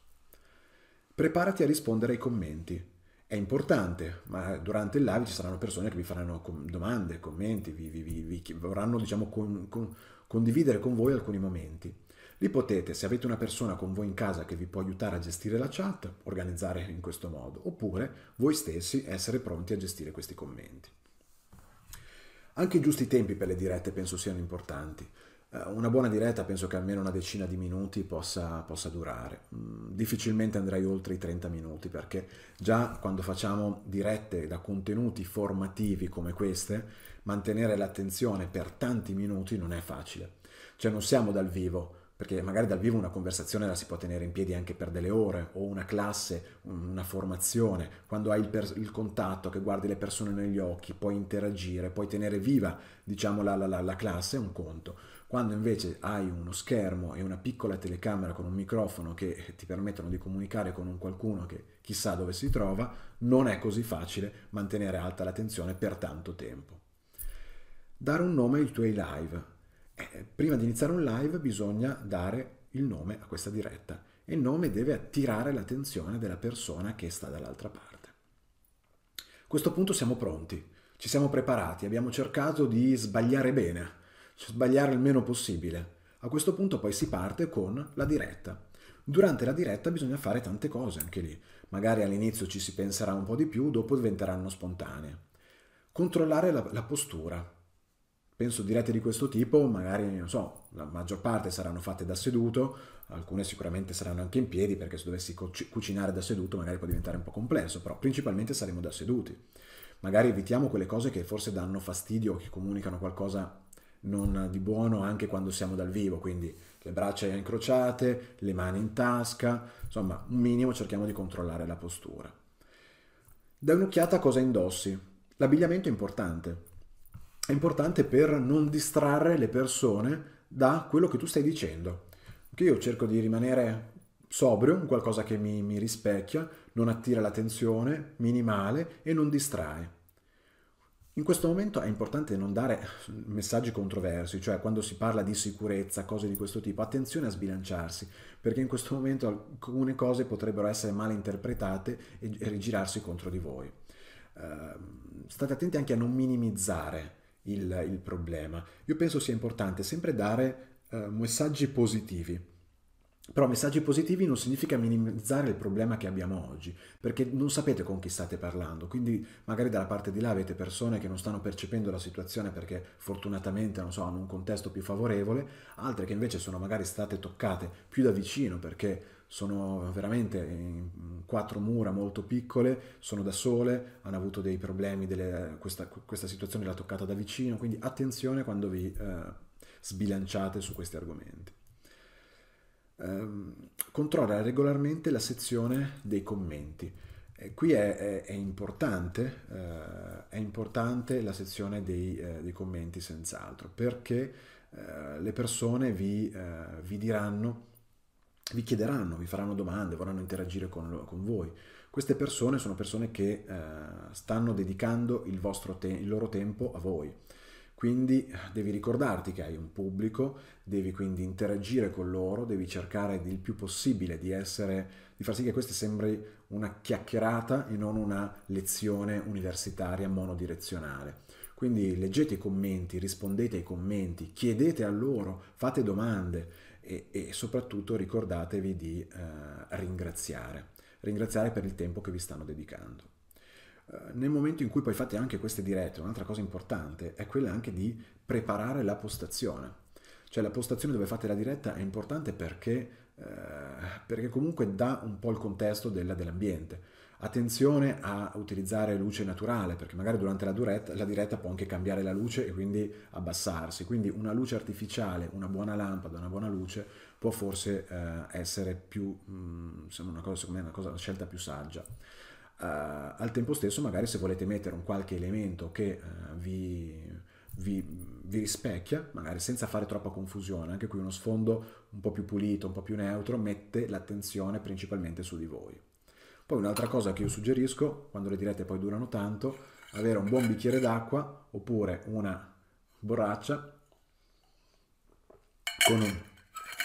Preparati a rispondere ai commenti, è importante, ma durante il live ci saranno persone che vi faranno domande, commenti, vi, vi, vi, vi vorranno diciamo, con, con, condividere con voi alcuni momenti. Lì potete, se avete una persona con voi in casa che vi può aiutare a gestire la chat, organizzare in questo modo, oppure voi stessi essere pronti a gestire questi commenti. Anche i giusti tempi per le dirette penso siano importanti. Eh, una buona diretta penso che almeno una decina di minuti possa, possa, durare. Mm, difficilmente andrei oltre i 30 minuti perché già quando facciamo dirette da contenuti formativi come queste, mantenere l'attenzione per tanti minuti non è facile. Cioè non siamo dal vivo, perché magari dal vivo una conversazione la si può tenere in piedi anche per delle ore, o una classe, una formazione, quando hai il, il contatto, che guardi le persone negli occhi, puoi interagire, puoi tenere viva diciamo, la, la, la classe, è un conto. Quando invece hai uno schermo e una piccola telecamera con un microfono che ti permettono di comunicare con un qualcuno che chissà dove si trova, non è così facile mantenere alta l'attenzione per tanto tempo. Dare un nome ai tuoi live. Eh, prima di iniziare un live bisogna dare il nome a questa diretta e il nome deve attirare l'attenzione della persona che sta dall'altra parte. A questo punto siamo pronti, ci siamo preparati, abbiamo cercato di sbagliare bene, sbagliare il meno possibile. A questo punto poi si parte con la diretta. Durante la diretta bisogna fare tante cose anche lì. Magari all'inizio ci si penserà un po' di più, dopo diventeranno spontanee. Controllare la, la postura, penso dirette di questo tipo, magari non so, la maggior parte saranno fatte da seduto, alcune sicuramente saranno anche in piedi perché se dovessi cucinare da seduto magari può diventare un po' complesso, però principalmente saremo da seduti. Magari evitiamo quelle cose che forse danno fastidio, o che comunicano qualcosa non di buono anche quando siamo dal vivo, quindi le braccia incrociate, le mani in tasca, insomma un minimo cerchiamo di controllare la postura. Dai un'occhiata a cosa indossi. L'abbigliamento è importante, è importante per non distrarre le persone da quello che tu stai dicendo. Che io cerco di rimanere sobrio, qualcosa che mi, mi rispecchia, non attira l'attenzione, minimale e non distrae. In questo momento è importante non dare messaggi controversi, cioè quando si parla di sicurezza, cose di questo tipo, attenzione a sbilanciarsi, perché in questo momento alcune cose potrebbero essere mal interpretate e rigirarsi contro di voi. Uh, state attenti anche a non minimizzare il, il problema. Io penso sia importante sempre dare eh, messaggi positivi. Però messaggi positivi non significa minimizzare il problema che abbiamo oggi, perché non sapete con chi state parlando, quindi magari dalla parte di là avete persone che non stanno percependo la situazione perché fortunatamente non so, hanno un contesto più favorevole, altre che invece sono magari state toccate più da vicino perché sono veramente in quattro mura molto piccole, sono da sole, hanno avuto dei problemi, delle, questa, questa, situazione l'ha toccata da vicino, quindi attenzione quando vi eh, sbilanciate su questi argomenti. Ehm, controlla regolarmente la sezione dei commenti. E qui è, è, è, importante, eh, è, importante, la sezione dei, eh, dei commenti senz'altro, perché eh, le persone vi, eh, vi diranno vi chiederanno, vi faranno domande, vorranno interagire con, con voi. Queste persone sono persone che eh, stanno dedicando il, il loro tempo a voi. Quindi devi ricordarti che hai un pubblico, devi quindi interagire con loro, devi cercare il più possibile di, essere, di far sì che questa sembri una chiacchierata e non una lezione universitaria monodirezionale. Quindi leggete i commenti, rispondete ai commenti, chiedete a loro, fate domande, e, e soprattutto ricordatevi di eh, ringraziare, ringraziare per il tempo che vi stanno dedicando. Eh, nel momento in cui poi fate anche queste dirette, un'altra cosa importante è quella anche di preparare la postazione. Cioè la postazione dove fate la diretta è importante perché, eh, perché comunque dà un po' il contesto della, dell'ambiente Attenzione a utilizzare luce naturale, perché magari durante la, duretta, la diretta può anche cambiare la luce e quindi abbassarsi. Quindi una luce artificiale, una buona lampada, una buona luce può forse eh, essere più, mh, mm, una cosa, secondo me, una, cosa, una scelta più saggia. Uh, al tempo stesso magari se volete mettere un qualche elemento che uh, vi, vi, vi, rispecchia, magari senza fare troppa confusione, anche qui uno sfondo un po' più pulito, un po' più neutro, mette l'attenzione principalmente su di voi. Poi un'altra cosa che io suggerisco, quando le dirette poi durano tanto, avere un buon bicchiere d'acqua oppure una borraccia con un,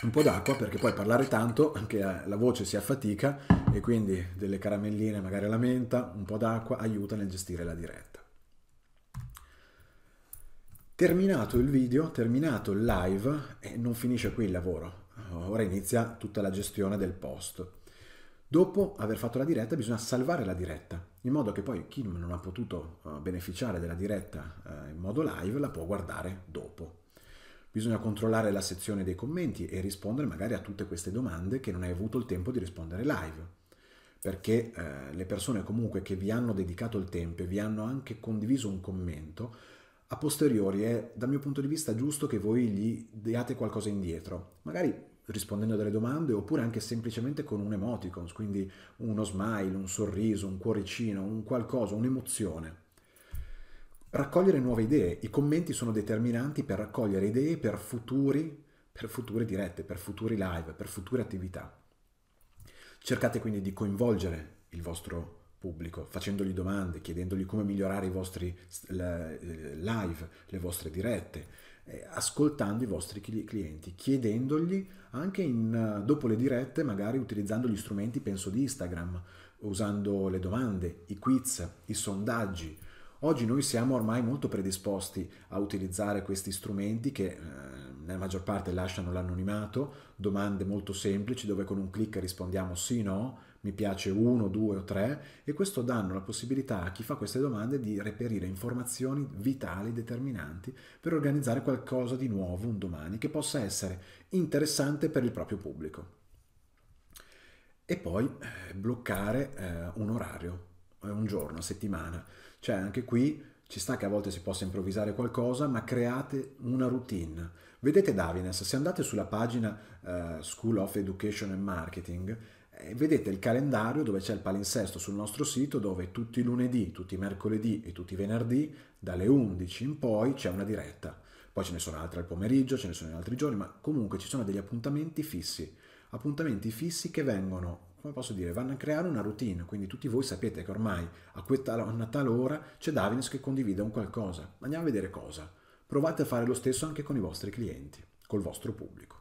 un po' d'acqua perché poi parlare tanto anche eh, la voce si affatica e quindi delle caramelline, magari la menta, un po' d'acqua aiuta nel gestire la diretta. Terminato il video, terminato il live, e non finisce qui il lavoro, ora inizia tutta la gestione del post Dopo aver fatto la diretta bisogna salvare la diretta, in modo che poi chi non ha potuto eh, beneficiare della diretta eh, in modo live la può guardare dopo. Bisogna controllare la sezione dei commenti e rispondere magari a tutte queste domande che non hai avuto il tempo di rispondere live, perché eh, le persone comunque che vi hanno dedicato il tempo e vi hanno anche condiviso un commento, a posteriori è dal mio punto di vista giusto che voi gli diate qualcosa indietro. Magari rispondendo a delle domande oppure anche semplicemente con un emoticon, quindi uno smile, un sorriso, un cuoricino, un qualcosa, un'emozione. Raccogliere nuove idee, i commenti sono determinanti per raccogliere idee per, futuri, per future dirette, per futuri live, per future attività. Cercate quindi di coinvolgere il vostro pubblico, facendogli domande, chiedendogli come migliorare i vostri eh, live, le vostre dirette, eh, ascoltando i vostri clienti, chiedendogli anche in, eh, dopo le dirette, magari utilizzando gli strumenti, penso di Instagram, usando le domande, i quiz, i sondaggi. Oggi noi siamo ormai molto predisposti a utilizzare questi strumenti che eh, nella maggior parte lasciano l'anonimato, domande molto semplici dove con un clic rispondiamo sì o no, mi piace uno, due o tre, e questo danno la possibilità a chi fa queste domande di reperire informazioni vitali, determinanti, per organizzare qualcosa di nuovo un domani che possa essere interessante per il proprio pubblico. E poi eh, bloccare eh, un orario, eh, un giorno, una settimana. Cioè anche qui ci sta che a volte si possa improvvisare qualcosa, ma create una routine. Vedete Davines, se andate sulla pagina eh, School of Education and Marketing, eh, vedete il calendario dove c'è il palinsesto sul nostro sito dove tutti i lunedì, tutti i mercoledì e tutti i venerdì dalle 11 in poi c'è una diretta. Poi ce ne sono altre al pomeriggio, ce ne sono in altri giorni, ma comunque ci sono degli appuntamenti fissi. Appuntamenti fissi che vengono, come posso dire, vanno a creare una routine, quindi tutti voi sapete che ormai a, questa, a una tal ora c'è Davines che condivide un qualcosa. Andiamo a vedere cosa. Provate a fare lo stesso anche con i vostri clienti, col vostro pubblico.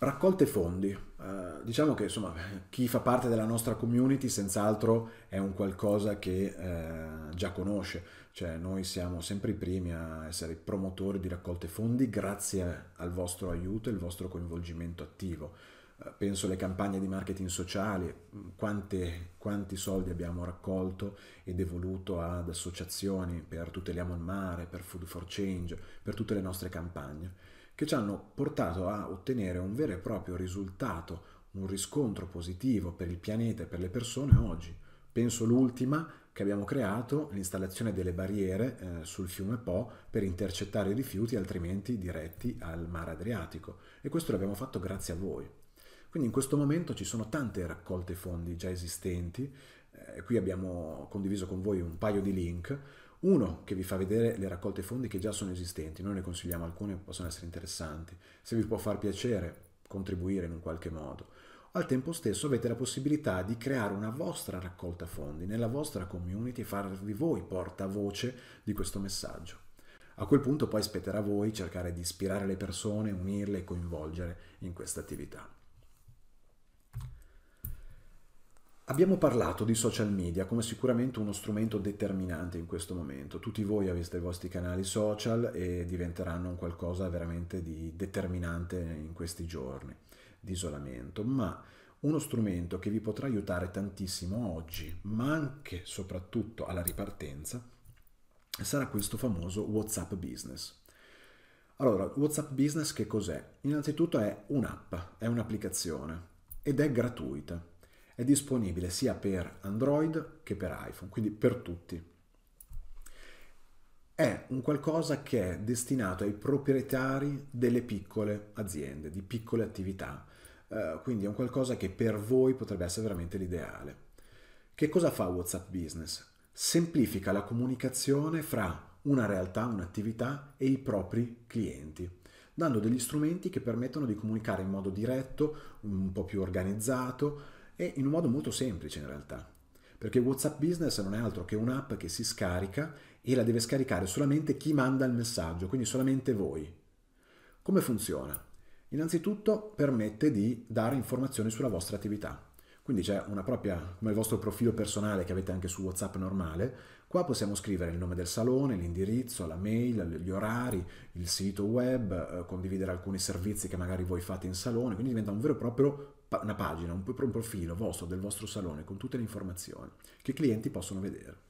Raccolte fondi. Uh, diciamo che insomma, chi fa parte della nostra community senz'altro è un qualcosa che eh, già conosce, cioè noi siamo sempre i primi a essere i promotori di raccolte fondi grazie al vostro aiuto e il vostro coinvolgimento attivo. Eh, penso alle campagne di marketing sociali, quante, quanti soldi abbiamo raccolto e devoluto ad associazioni per Tuteliamo il mare, per Food for Change, per tutte le nostre campagne che ci hanno portato a ottenere un vero e proprio risultato, un riscontro positivo per il pianeta e per le persone oggi. Penso l'ultima che abbiamo creato, l'installazione delle barriere eh, sul fiume Po per intercettare i rifiuti altrimenti diretti al mare Adriatico e questo l'abbiamo fatto grazie a voi. Quindi in questo momento ci sono tante raccolte fondi già esistenti, eh, qui abbiamo condiviso con voi un paio di link, uno che vi fa vedere le raccolte fondi che già sono esistenti, noi ne consigliamo alcune che possono essere interessanti, se vi può far piacere contribuire in un qualche modo. Al tempo stesso avete la possibilità di creare una vostra raccolta fondi nella vostra community e farvi voi portavoce di questo messaggio. A quel punto poi spetterà a voi cercare di ispirare le persone, unirle e coinvolgere in questa attività. Abbiamo parlato di social media come sicuramente uno strumento determinante in questo momento. Tutti voi avete i vostri canali social e diventeranno qualcosa veramente di determinante in questi giorni di isolamento, ma uno strumento che vi potrà aiutare tantissimo oggi, ma anche e soprattutto alla ripartenza, sarà questo famoso WhatsApp Business. Allora, WhatsApp Business che cos'è? Innanzitutto è un'app, è un'applicazione ed è gratuita è disponibile sia per Android che per iPhone, quindi per tutti. È un qualcosa che è destinato ai proprietari delle piccole aziende, di piccole attività. Uh, quindi è un qualcosa che per voi potrebbe essere veramente l'ideale. Che cosa fa WhatsApp Business? Semplifica la comunicazione fra una realtà, un'attività e i propri clienti, dando degli strumenti che permettono di comunicare in modo diretto, un po' più organizzato, e in un modo molto semplice in realtà, perché WhatsApp Business non è altro che un'app che si scarica e la deve scaricare solamente chi manda il messaggio, quindi solamente voi. Come funziona? Innanzitutto permette di dare informazioni sulla vostra attività. Quindi c'è una propria, come il vostro profilo personale che avete anche su WhatsApp normale, qua possiamo scrivere il nome del salone, l'indirizzo, la mail, gli orari, il sito web, eh, condividere alcuni servizi che magari voi fate in salone, quindi diventa un vero e proprio una pagina, un, profilo vostro, del vostro salone, con tutte le informazioni che i clienti possono vedere.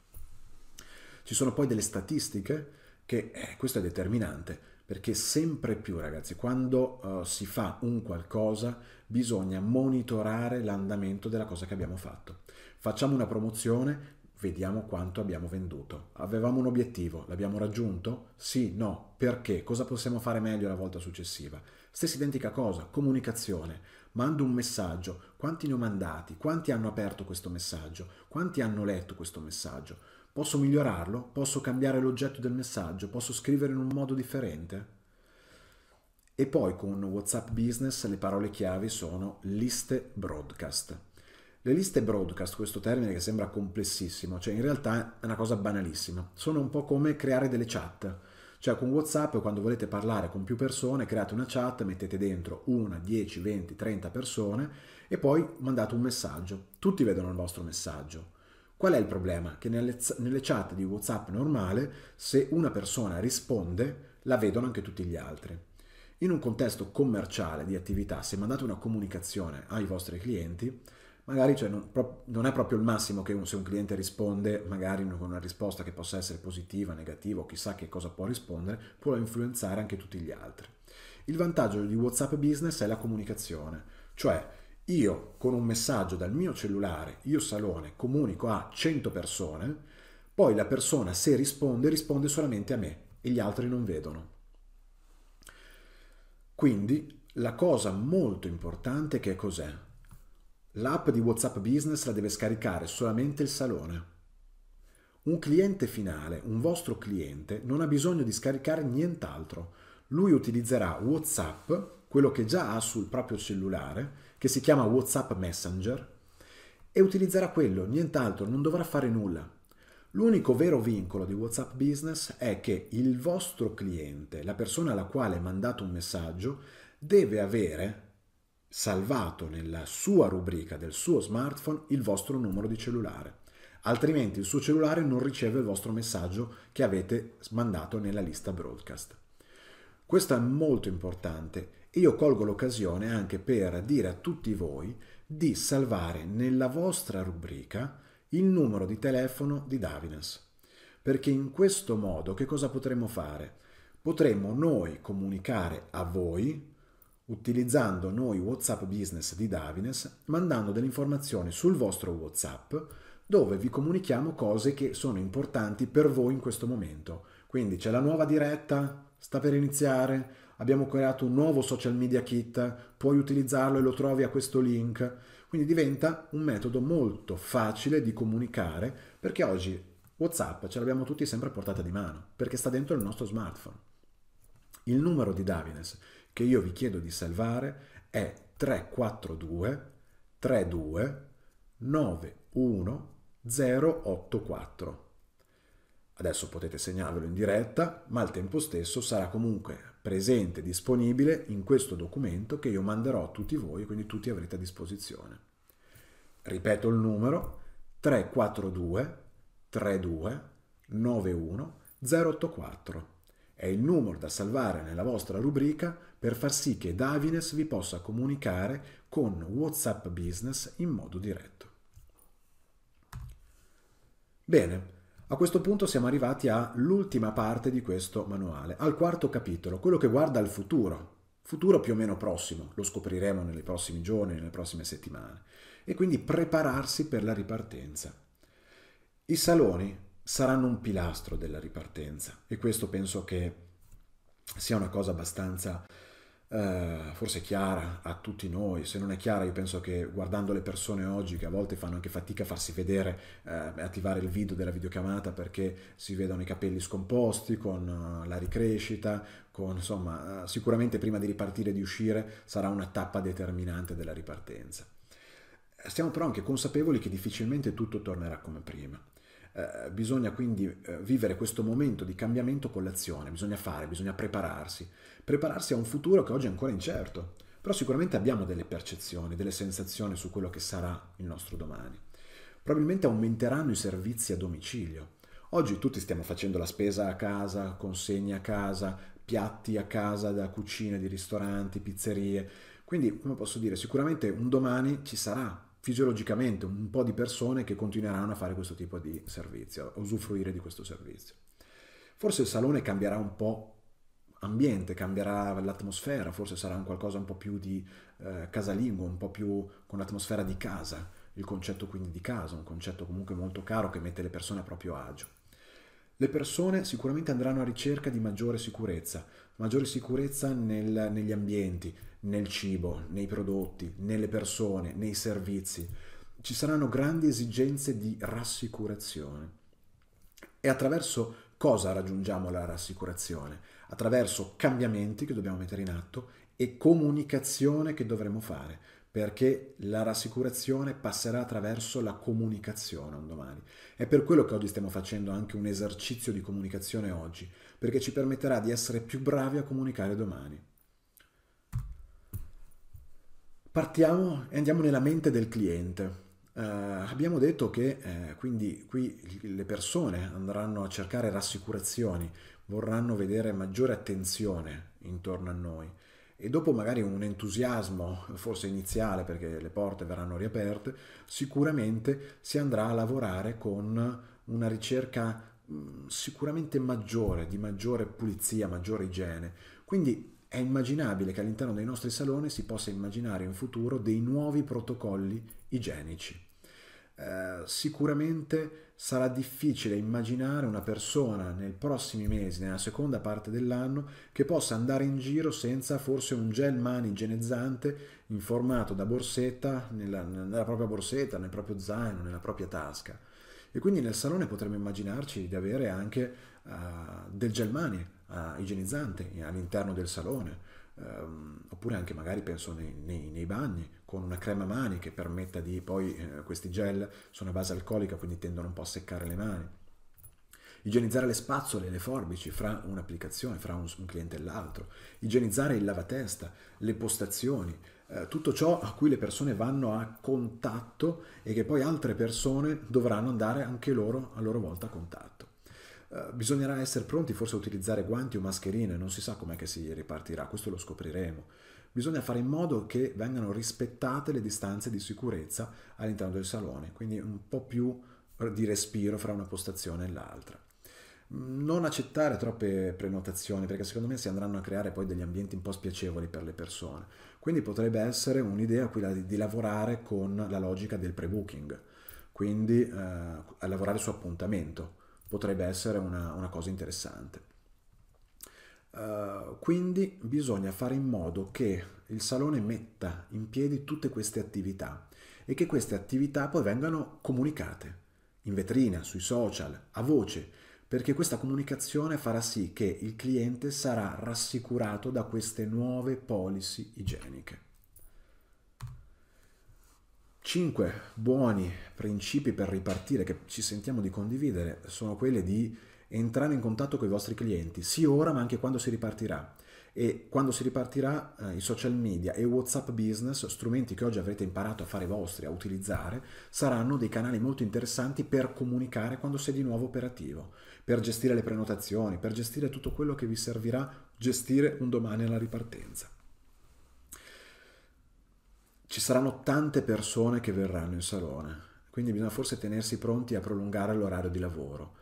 Ci sono poi delle statistiche che, eh, questo è determinante, perché sempre più ragazzi, quando uh, si fa un qualcosa, bisogna monitorare l'andamento della cosa che abbiamo fatto. Facciamo una promozione, vediamo quanto abbiamo venduto. Avevamo un obiettivo, l'abbiamo raggiunto? Sì, no, perché? Cosa possiamo fare meglio la volta successiva? Stessa identica cosa, comunicazione mando un messaggio, quanti ne ho mandati, quanti hanno aperto questo messaggio, quanti hanno letto questo messaggio, posso migliorarlo, posso cambiare l'oggetto del messaggio, posso scrivere in un modo differente. E poi con WhatsApp Business le parole chiave sono liste broadcast. Le liste broadcast, questo termine che sembra complessissimo, cioè in realtà è una cosa banalissima, sono un po' come creare delle chat cioè con WhatsApp quando volete parlare con più persone create una chat, mettete dentro una, 10, 20, 30 persone e poi mandate un messaggio. Tutti vedono il vostro messaggio. Qual è il problema? Che nelle, nelle chat di WhatsApp normale se una persona risponde la vedono anche tutti gli altri. In un contesto commerciale di attività, se mandate una comunicazione ai vostri clienti, magari cioè, non, pro, non, è proprio il massimo che un, se un cliente risponde, magari con una risposta che possa essere positiva, negativa o chissà che cosa può rispondere, può influenzare anche tutti gli altri. Il vantaggio di WhatsApp Business è la comunicazione, cioè io con un messaggio dal mio cellulare, io salone, comunico a 100 persone, poi la persona se risponde risponde solamente a me e gli altri non vedono. Quindi la cosa molto importante che cos'è? L'app di WhatsApp Business la deve scaricare solamente il salone. Un cliente finale, un vostro cliente, non ha bisogno di scaricare nient'altro. Lui utilizzerà WhatsApp, quello che già ha sul proprio cellulare, che si chiama WhatsApp Messenger, e utilizzerà quello, nient'altro, non dovrà fare nulla. L'unico vero vincolo di WhatsApp Business è che il vostro cliente, la persona alla quale mandate un messaggio, deve avere salvato nella sua rubrica del suo smartphone il vostro numero di cellulare, altrimenti il suo cellulare non riceve il vostro messaggio che avete mandato nella lista broadcast. Questo è molto importante e io colgo l'occasione anche per dire a tutti voi di salvare nella vostra rubrica il numero di telefono di Davines. Perché in questo modo che cosa potremmo fare? Potremmo noi comunicare a voi utilizzando noi WhatsApp Business di Davines, mandando delle informazioni sul vostro WhatsApp dove vi comunichiamo cose che sono importanti per voi in questo momento. Quindi c'è la nuova diretta, sta per iniziare, abbiamo creato un nuovo social media kit, puoi utilizzarlo e lo trovi a questo link. Quindi diventa un metodo molto facile di comunicare perché oggi WhatsApp ce l'abbiamo tutti sempre a portata di mano perché sta dentro il nostro smartphone. Il numero di Davines che io vi chiedo di salvare è 342 32 91 084. Adesso potete segnarvelo in diretta, ma al tempo stesso sarà comunque presente, disponibile in questo documento che io manderò a tutti voi, quindi tutti avrete a disposizione. Ripeto il numero 342 32 91 084. È il numero da salvare nella vostra rubrica per far sì che Davines vi possa comunicare con WhatsApp Business in modo diretto. Bene, a questo punto siamo arrivati all'ultima parte di questo manuale, al quarto capitolo, quello che guarda al futuro, futuro più o meno prossimo, lo scopriremo nei prossimi giorni, nelle prossime settimane, e quindi prepararsi per la ripartenza. I saloni saranno un pilastro della ripartenza e questo penso che sia una cosa abbastanza eh, forse chiara a tutti noi, se non è chiara io penso che guardando le persone oggi che a volte fanno anche fatica a farsi vedere, eh, attivare il video della videochiamata perché si vedono i capelli scomposti con eh, la ricrescita, con, insomma eh, sicuramente prima di ripartire e di uscire sarà una tappa determinante della ripartenza. Eh, siamo però anche consapevoli che difficilmente tutto tornerà come prima. Eh, bisogna quindi eh, vivere questo momento di cambiamento con l'azione, bisogna fare, bisogna prepararsi prepararsi a un futuro che oggi è ancora incerto, però sicuramente abbiamo delle percezioni, delle sensazioni su quello che sarà il nostro domani. Probabilmente aumenteranno i servizi a domicilio. Oggi tutti stiamo facendo la spesa a casa, consegne a casa, piatti a casa da cucine, di ristoranti, pizzerie. Quindi, come posso dire, sicuramente un domani ci sarà fisiologicamente un po' di persone che continueranno a fare questo tipo di servizio, a usufruire di questo servizio. Forse il salone cambierà un po' ambiente, cambierà l'atmosfera, forse sarà un qualcosa un po' più di eh, casalingo, un po' più con l'atmosfera di casa, il concetto quindi di casa, un concetto comunque molto caro che mette le persone a proprio agio. Le persone sicuramente andranno a ricerca di maggiore sicurezza, maggiore sicurezza nel, negli ambienti, nel cibo, nei prodotti, nelle persone, nei servizi. Ci saranno grandi esigenze di rassicurazione. E attraverso cosa raggiungiamo la rassicurazione? attraverso cambiamenti che dobbiamo mettere in atto e comunicazione che dovremo fare, perché la rassicurazione passerà attraverso la comunicazione un domani. È per quello che oggi stiamo facendo anche un esercizio di comunicazione oggi, perché ci permetterà di essere più bravi a comunicare domani. Partiamo e andiamo nella mente del cliente. Eh, abbiamo detto che eh, quindi qui le persone andranno a cercare rassicurazioni, vorranno vedere maggiore attenzione intorno a noi e dopo magari un entusiasmo forse iniziale perché le porte verranno riaperte, sicuramente si andrà a lavorare con una ricerca mm, sicuramente maggiore, di maggiore pulizia, maggiore igiene. Quindi è immaginabile che all'interno dei nostri saloni si possa immaginare in futuro dei nuovi protocolli igienici. Eh, sicuramente sarà difficile immaginare una persona nei prossimi mesi, nella seconda parte dell'anno, che possa andare in giro senza forse un gel mani igienizzante in formato da borsetta, nella, nella propria borsetta, nel proprio zaino, nella propria tasca. E quindi nel salone potremmo immaginarci di avere anche uh, del gel mani uh, igienizzante all'interno del salone, um, oppure anche magari penso nei, nei, nei bagni, con una crema mani che permetta di poi eh, questi gel sono a base alcolica quindi tendono un po' a seccare le mani igienizzare le spazzole e le forbici fra un'applicazione, fra un, un cliente e l'altro, igienizzare il lavatesta, le postazioni, eh, tutto ciò a cui le persone vanno a contatto e che poi altre persone dovranno andare anche loro a loro volta a contatto. Eh, bisognerà essere pronti forse a utilizzare guanti o mascherine, non si sa com'è che si ripartirà, questo lo scopriremo bisogna fare in modo che vengano rispettate le distanze di sicurezza all'interno del salone, quindi un po' più di respiro fra una postazione e l'altra. Non accettare troppe prenotazioni perché secondo me si andranno a creare poi degli ambienti un po' spiacevoli per le persone. Quindi potrebbe essere un'idea quella di, di lavorare con la logica del pre-booking, quindi eh, lavorare su appuntamento potrebbe essere una, una cosa interessante. Eh, quindi bisogna fare in modo che il salone metta in piedi tutte queste attività e che queste attività poi vengano comunicate in vetrina, sui social, a voce, perché questa comunicazione farà sì che il cliente sarà rassicurato da queste nuove policy igieniche. 5 buoni principi per ripartire che ci sentiamo di condividere sono quelli di entrare in contatto con i vostri clienti, sì ora ma anche quando si ripartirà. E quando si ripartirà eh, i social media e WhatsApp Business, strumenti che oggi avrete imparato a fare vostri, a utilizzare, saranno dei canali molto interessanti per comunicare quando sei di nuovo operativo, per gestire le prenotazioni, per gestire tutto quello che vi servirà gestire un domani alla ripartenza ci saranno tante persone che verranno in salone, quindi bisogna forse tenersi pronti a prolungare l'orario di lavoro.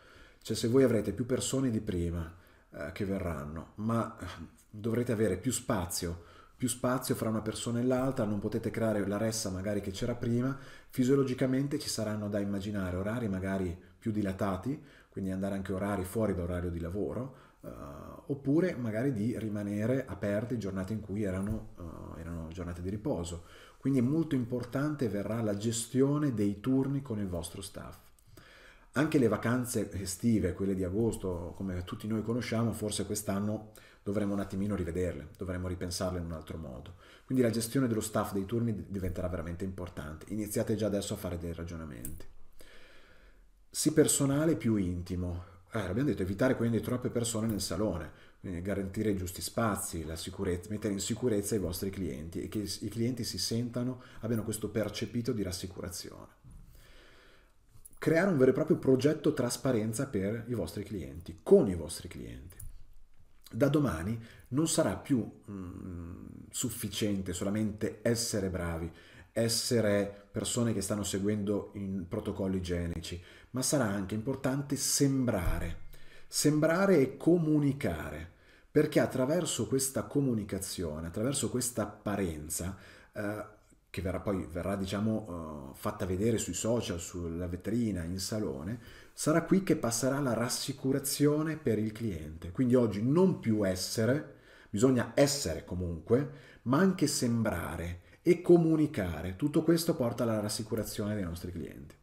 Cioè se voi avrete più persone di prima eh, che verranno, ma eh, dovrete avere più spazio più spazio fra una persona e l'altra, non potete creare la ressa magari che c'era prima, fisiologicamente ci saranno da immaginare orari magari più dilatati, quindi andare anche orari fuori da orario di lavoro, eh, oppure magari di rimanere aperti giornate in cui erano, eh, erano giornate di riposo. Quindi molto importante verrà la gestione dei turni con il vostro staff. Anche le vacanze estive, quelle di agosto, come tutti noi conosciamo, forse quest'anno dovremmo un attimino rivederle, dovremmo ripensarle in un altro modo. Quindi la gestione dello staff dei turni diventerà veramente importante. Iniziate già adesso a fare dei ragionamenti. Sì, personale più intimo. Eh, abbiamo detto evitare quindi troppe persone nel salone, quindi garantire i giusti spazi, mettere in sicurezza i vostri clienti e che i clienti si sentano, abbiano questo percepito di rassicurazione creare un vero e proprio progetto trasparenza per i vostri clienti, con i vostri clienti. Da domani non sarà più mh, mm, sufficiente solamente essere bravi, essere persone che stanno seguendo i protocolli igienici, ma sarà anche importante sembrare, sembrare e comunicare, perché attraverso questa comunicazione, attraverso questa apparenza, eh, che verrà poi verrà diciamo, uh, fatta vedere sui social, sulla vetrina, in salone, sarà qui che passerà la rassicurazione per il cliente. Quindi oggi non più essere, bisogna essere comunque, ma anche sembrare e comunicare. Tutto questo porta alla rassicurazione dei nostri clienti.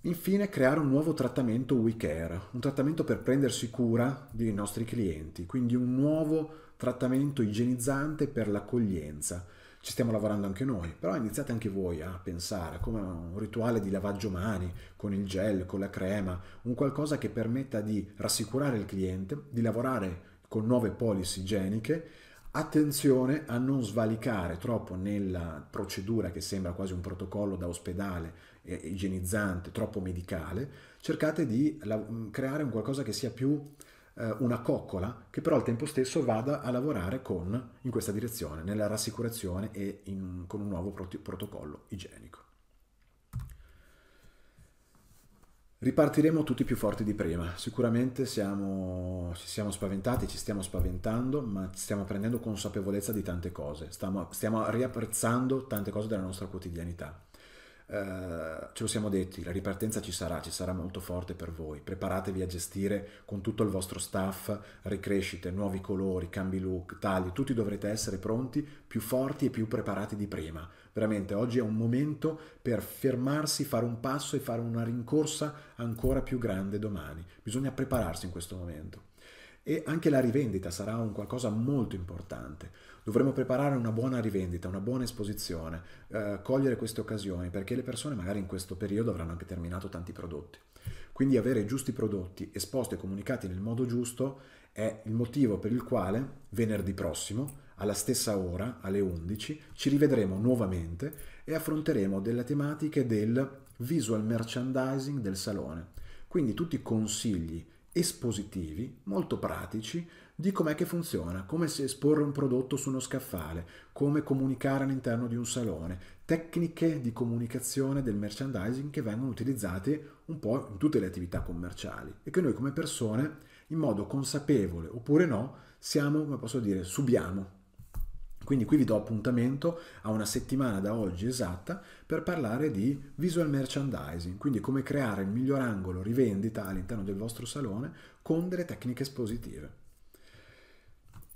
Infine, creare un nuovo trattamento We Care, un trattamento per prendersi cura dei nostri clienti, quindi un nuovo trattamento igienizzante per l'accoglienza ci stiamo lavorando anche noi, però iniziate anche voi a pensare come un rituale di lavaggio mani, con il gel, con la crema, un qualcosa che permetta di rassicurare il cliente, di lavorare con nuove policy igieniche, Attenzione a non svalicare troppo nella procedura che sembra quasi un protocollo da ospedale eh, igienizzante, troppo medicale, cercate di mm, creare un qualcosa che sia più eh, una coccola che però al tempo stesso vada a lavorare con, in questa direzione, nella rassicurazione e in, con un nuovo prot protocollo igienico. Ripartiremo tutti più forti di prima, sicuramente siamo, ci siamo spaventati, ci stiamo spaventando, ma stiamo prendendo consapevolezza di tante cose, stiamo, stiamo riapprezzando tante cose della nostra quotidianità. Eh, ce lo siamo detti, la ripartenza ci sarà, ci sarà molto forte per voi. Preparatevi a gestire con tutto il vostro staff ricrescite, nuovi colori, cambi look, tagli, tutti dovrete essere pronti, più forti e più preparati di prima. Veramente oggi è un momento per fermarsi, fare un passo e fare una rincorsa ancora più grande domani. Bisogna prepararsi in questo momento. E anche la rivendita sarà un qualcosa molto importante Dovremmo preparare una buona rivendita, una buona esposizione, eh, cogliere queste occasioni perché le persone magari in questo periodo avranno anche terminato tanti prodotti. Quindi avere i giusti prodotti esposti e comunicati nel modo giusto è il motivo per il quale venerdì prossimo alla stessa ora, alle 11, ci rivedremo nuovamente e affronteremo delle tematiche del visual merchandising del salone. Quindi tutti consigli espositivi, molto pratici, di com'è che funziona, come si esporre un prodotto su uno scaffale, come comunicare all'interno di un salone, tecniche di comunicazione del merchandising che vengono utilizzate un po' in tutte le attività commerciali e che noi come persone, in modo consapevole oppure no, siamo, come posso dire, subiamo quindi qui vi do appuntamento a una settimana da oggi esatta per parlare di visual merchandising, quindi come creare il miglior angolo rivendita all'interno del vostro salone con delle tecniche espositive.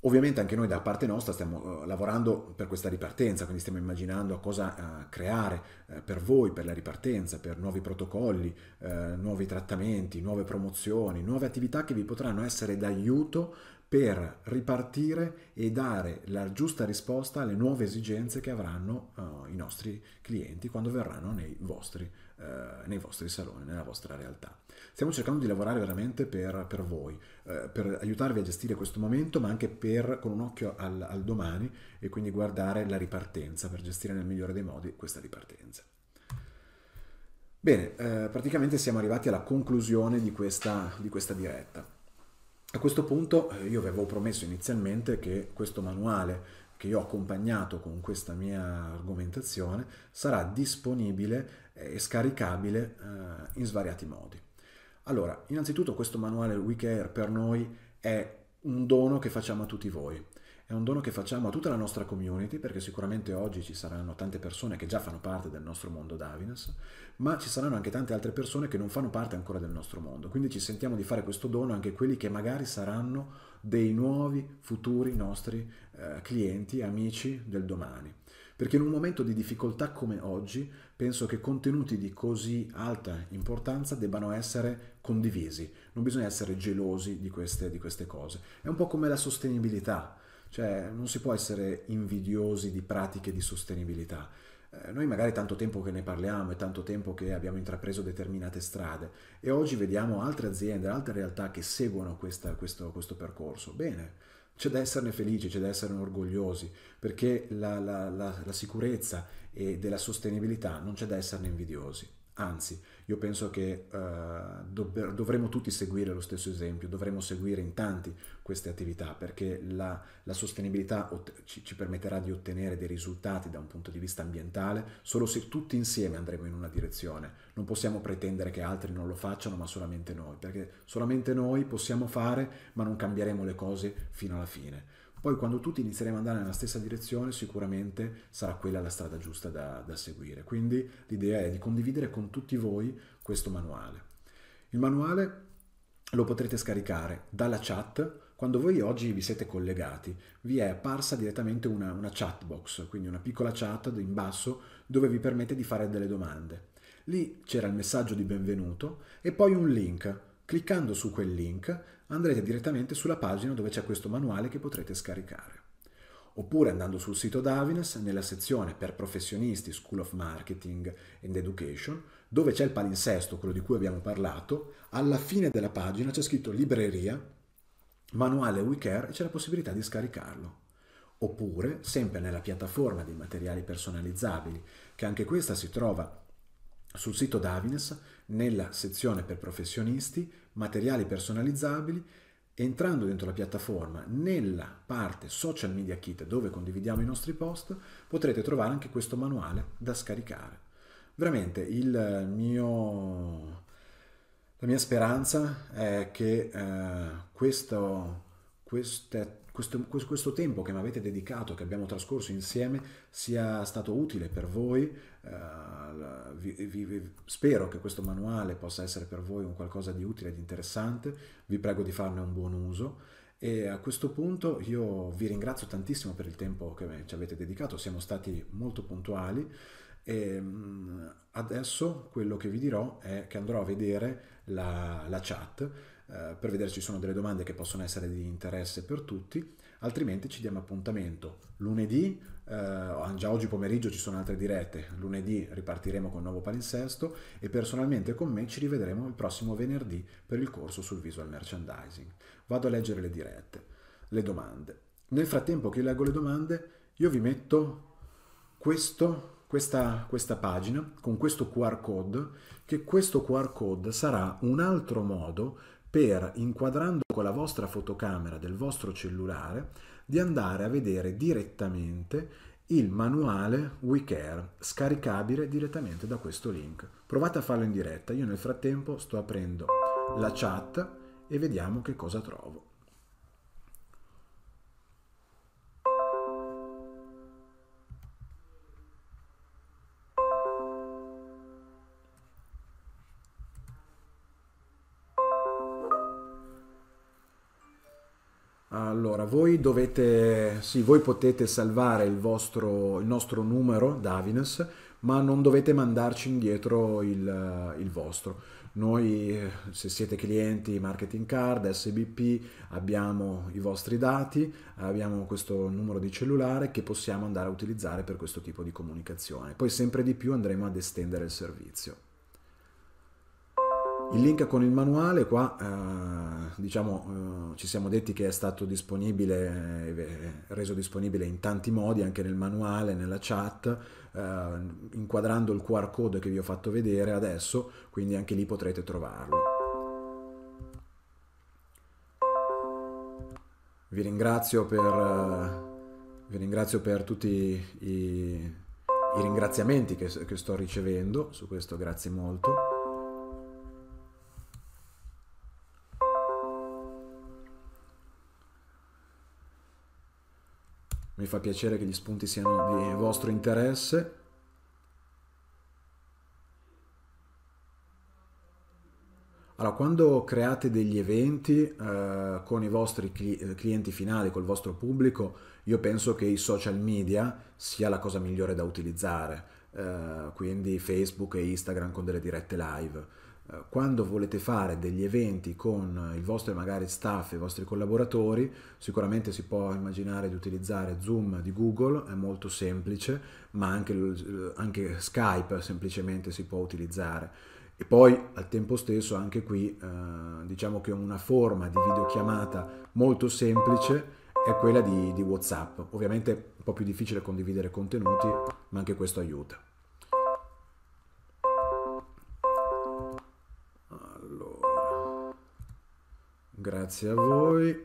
Ovviamente anche noi da parte nostra stiamo eh, lavorando per questa ripartenza, quindi stiamo immaginando cosa eh, creare eh, per voi, per la ripartenza, per nuovi protocolli, nuovi trattamenti, nuove promozioni, nuove attività che vi potranno essere d'aiuto per ripartire e dare la giusta risposta alle nuove esigenze che avranno i nostri clienti quando verranno nei vostri eh, nei vostri saloni, nella vostra realtà. Stiamo cercando di lavorare veramente per, per voi, eh, per aiutarvi a gestire questo momento, ma anche per, con un occhio al, al domani e quindi guardare la ripartenza, per gestire nel migliore dei modi questa ripartenza. Bene, eh, praticamente siamo arrivati alla conclusione di questa, di questa diretta. A questo punto eh, io vi avevo promesso inizialmente che questo manuale che io ho accompagnato con questa mia argomentazione sarà disponibile eh, e scaricabile eh, in svariati modi. Allora, innanzitutto questo manuale WeCare per noi è un dono che facciamo a tutti voi. È un dono che facciamo a tutta la nostra community, perché sicuramente oggi ci saranno tante persone che già fanno parte del nostro mondo Davines, ma ci saranno anche tante altre persone che non fanno parte ancora del nostro mondo. Quindi ci sentiamo di fare questo dono anche quelli che magari saranno dei nuovi futuri nostri eh, clienti, amici del domani. Perché in un momento di difficoltà come oggi penso che contenuti di così alta importanza debbano essere condivisi, non bisogna essere gelosi di queste, di queste cose. È un po' come la sostenibilità, cioè non si può essere invidiosi di pratiche di sostenibilità eh, noi magari tanto tempo che ne parliamo, e tanto tempo che abbiamo intrapreso determinate strade e oggi vediamo altre aziende, altre realtà che seguono questa, questo, questo percorso. Bene, c'è da esserne felici, c'è da esserne orgogliosi, perché la, la, la, la sicurezza e della sostenibilità non c'è da esserne invidiosi. Anzi, io penso che uh, eh, dov- dovremmo tutti seguire lo stesso esempio, dovremmo seguire in tanti queste attività perché la, la sostenibilità ot- ci, ci permetterà di ottenere dei risultati da un punto di vista ambientale solo se tutti insieme andremo in una direzione. Non possiamo pretendere che altri non lo facciano, ma solamente noi, perché solamente noi possiamo fare, ma non cambieremo le cose fino alla fine. Poi quando tutti inizieremo ad andare nella stessa direzione sicuramente sarà quella la strada giusta da, da seguire. Quindi l'idea è di condividere con tutti voi questo manuale. Il manuale lo potrete scaricare dalla chat. Quando voi oggi vi siete collegati, vi è apparsa direttamente una, una chat box, quindi una piccola chat in basso dove vi permette di fare delle domande. Lì c'era il messaggio di benvenuto e poi un link. Cliccando su quel link andrete direttamente sulla pagina dove c'è questo manuale che potrete scaricare. Oppure andando sul sito Davines, nella sezione per professionisti, School of Marketing and Education, dove c'è il palinsesto, quello di cui abbiamo parlato, alla fine della pagina c'è scritto libreria, manuale WeCare e c'è la possibilità di scaricarlo. Oppure, sempre nella piattaforma dei materiali personalizzabili, che anche questa si trova sul sito Davines, nella sezione per professionisti, materiali personalizzabili, entrando dentro la piattaforma, nella parte social media kit dove condividiamo i nostri post, potrete trovare anche questo manuale da scaricare. Veramente il eh, mio, la mia speranza è che eh, questo, queste questo, questo, tempo che mi avete dedicato, che abbiamo trascorso insieme, sia stato utile per voi. Uh, vi, vi, vi, spero che questo manuale possa essere per voi un qualcosa di utile e di interessante. Vi prego di farne un buon uso. E a questo punto io vi ringrazio tantissimo per il tempo che ci avete dedicato, siamo stati molto puntuali. E ehm, adesso quello che vi dirò è che andrò a vedere la, la chat eh, per vedere se ci sono delle domande che possono essere di interesse per tutti, altrimenti ci diamo appuntamento lunedì, eh, già oggi pomeriggio ci sono altre dirette, lunedì ripartiremo con il nuovo palinsesto e personalmente con me ci rivedremo il prossimo venerdì per il corso sul visual merchandising. Vado a leggere le dirette, le domande. Nel frattempo che leggo le domande io vi metto questo questa, questa, pagina con questo QR code, che questo QR code sarà un altro modo per, inquadrando con la vostra fotocamera del vostro cellulare, di andare a vedere direttamente il manuale WeCare, scaricabile direttamente da questo link. Provate a farlo in diretta, io nel frattempo sto aprendo la chat e vediamo che cosa trovo. voi, dovete, sì, voi potete salvare il, vostro, il nostro numero Davines, ma non dovete mandarci indietro il, il vostro. Noi, eh, se siete clienti Marketing Card, SBP, abbiamo i vostri dati, abbiamo questo numero di cellulare che possiamo andare a utilizzare per questo tipo di comunicazione. Poi sempre di più andremo ad estendere il servizio. Il link con il manuale qua, eh, diciamo, eh, ci siamo detti che è stato disponibile, eh, reso disponibile in tanti modi, anche nel manuale, nella chat, eh, inquadrando il QR code che vi ho fatto vedere adesso, quindi anche lì potrete trovarlo. Vi ringrazio per, eh, vi ringrazio per tutti i, i ringraziamenti che, che sto ricevendo, su questo grazie molto. mi fa piacere che gli spunti siano di vostro interesse. Allora, quando create degli eventi eh, con i vostri cli clienti finali, col vostro pubblico, io penso che i social media sia la cosa migliore da utilizzare, eh, quindi Facebook e Instagram con delle dirette live. Eh, quando volete fare degli eventi con il vostro magari staff, i vostri collaboratori, sicuramente si può immaginare di utilizzare Zoom di Google, è molto semplice, ma anche, anche Skype semplicemente si può utilizzare. E poi al tempo stesso anche qui eh, diciamo che una forma di videochiamata molto semplice è quella di, di WhatsApp. Ovviamente è un po' più difficile condividere contenuti, ma anche questo aiuta. Grazie a voi.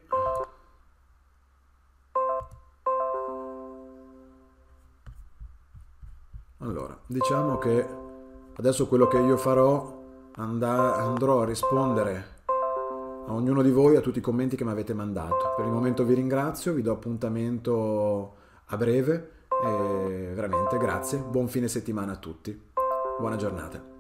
Allora, diciamo che adesso quello che io farò andrò a rispondere a ognuno di voi, a tutti i commenti che mi avete mandato. Per il momento vi ringrazio, vi do appuntamento a breve e veramente grazie, buon fine settimana a tutti, buona giornata.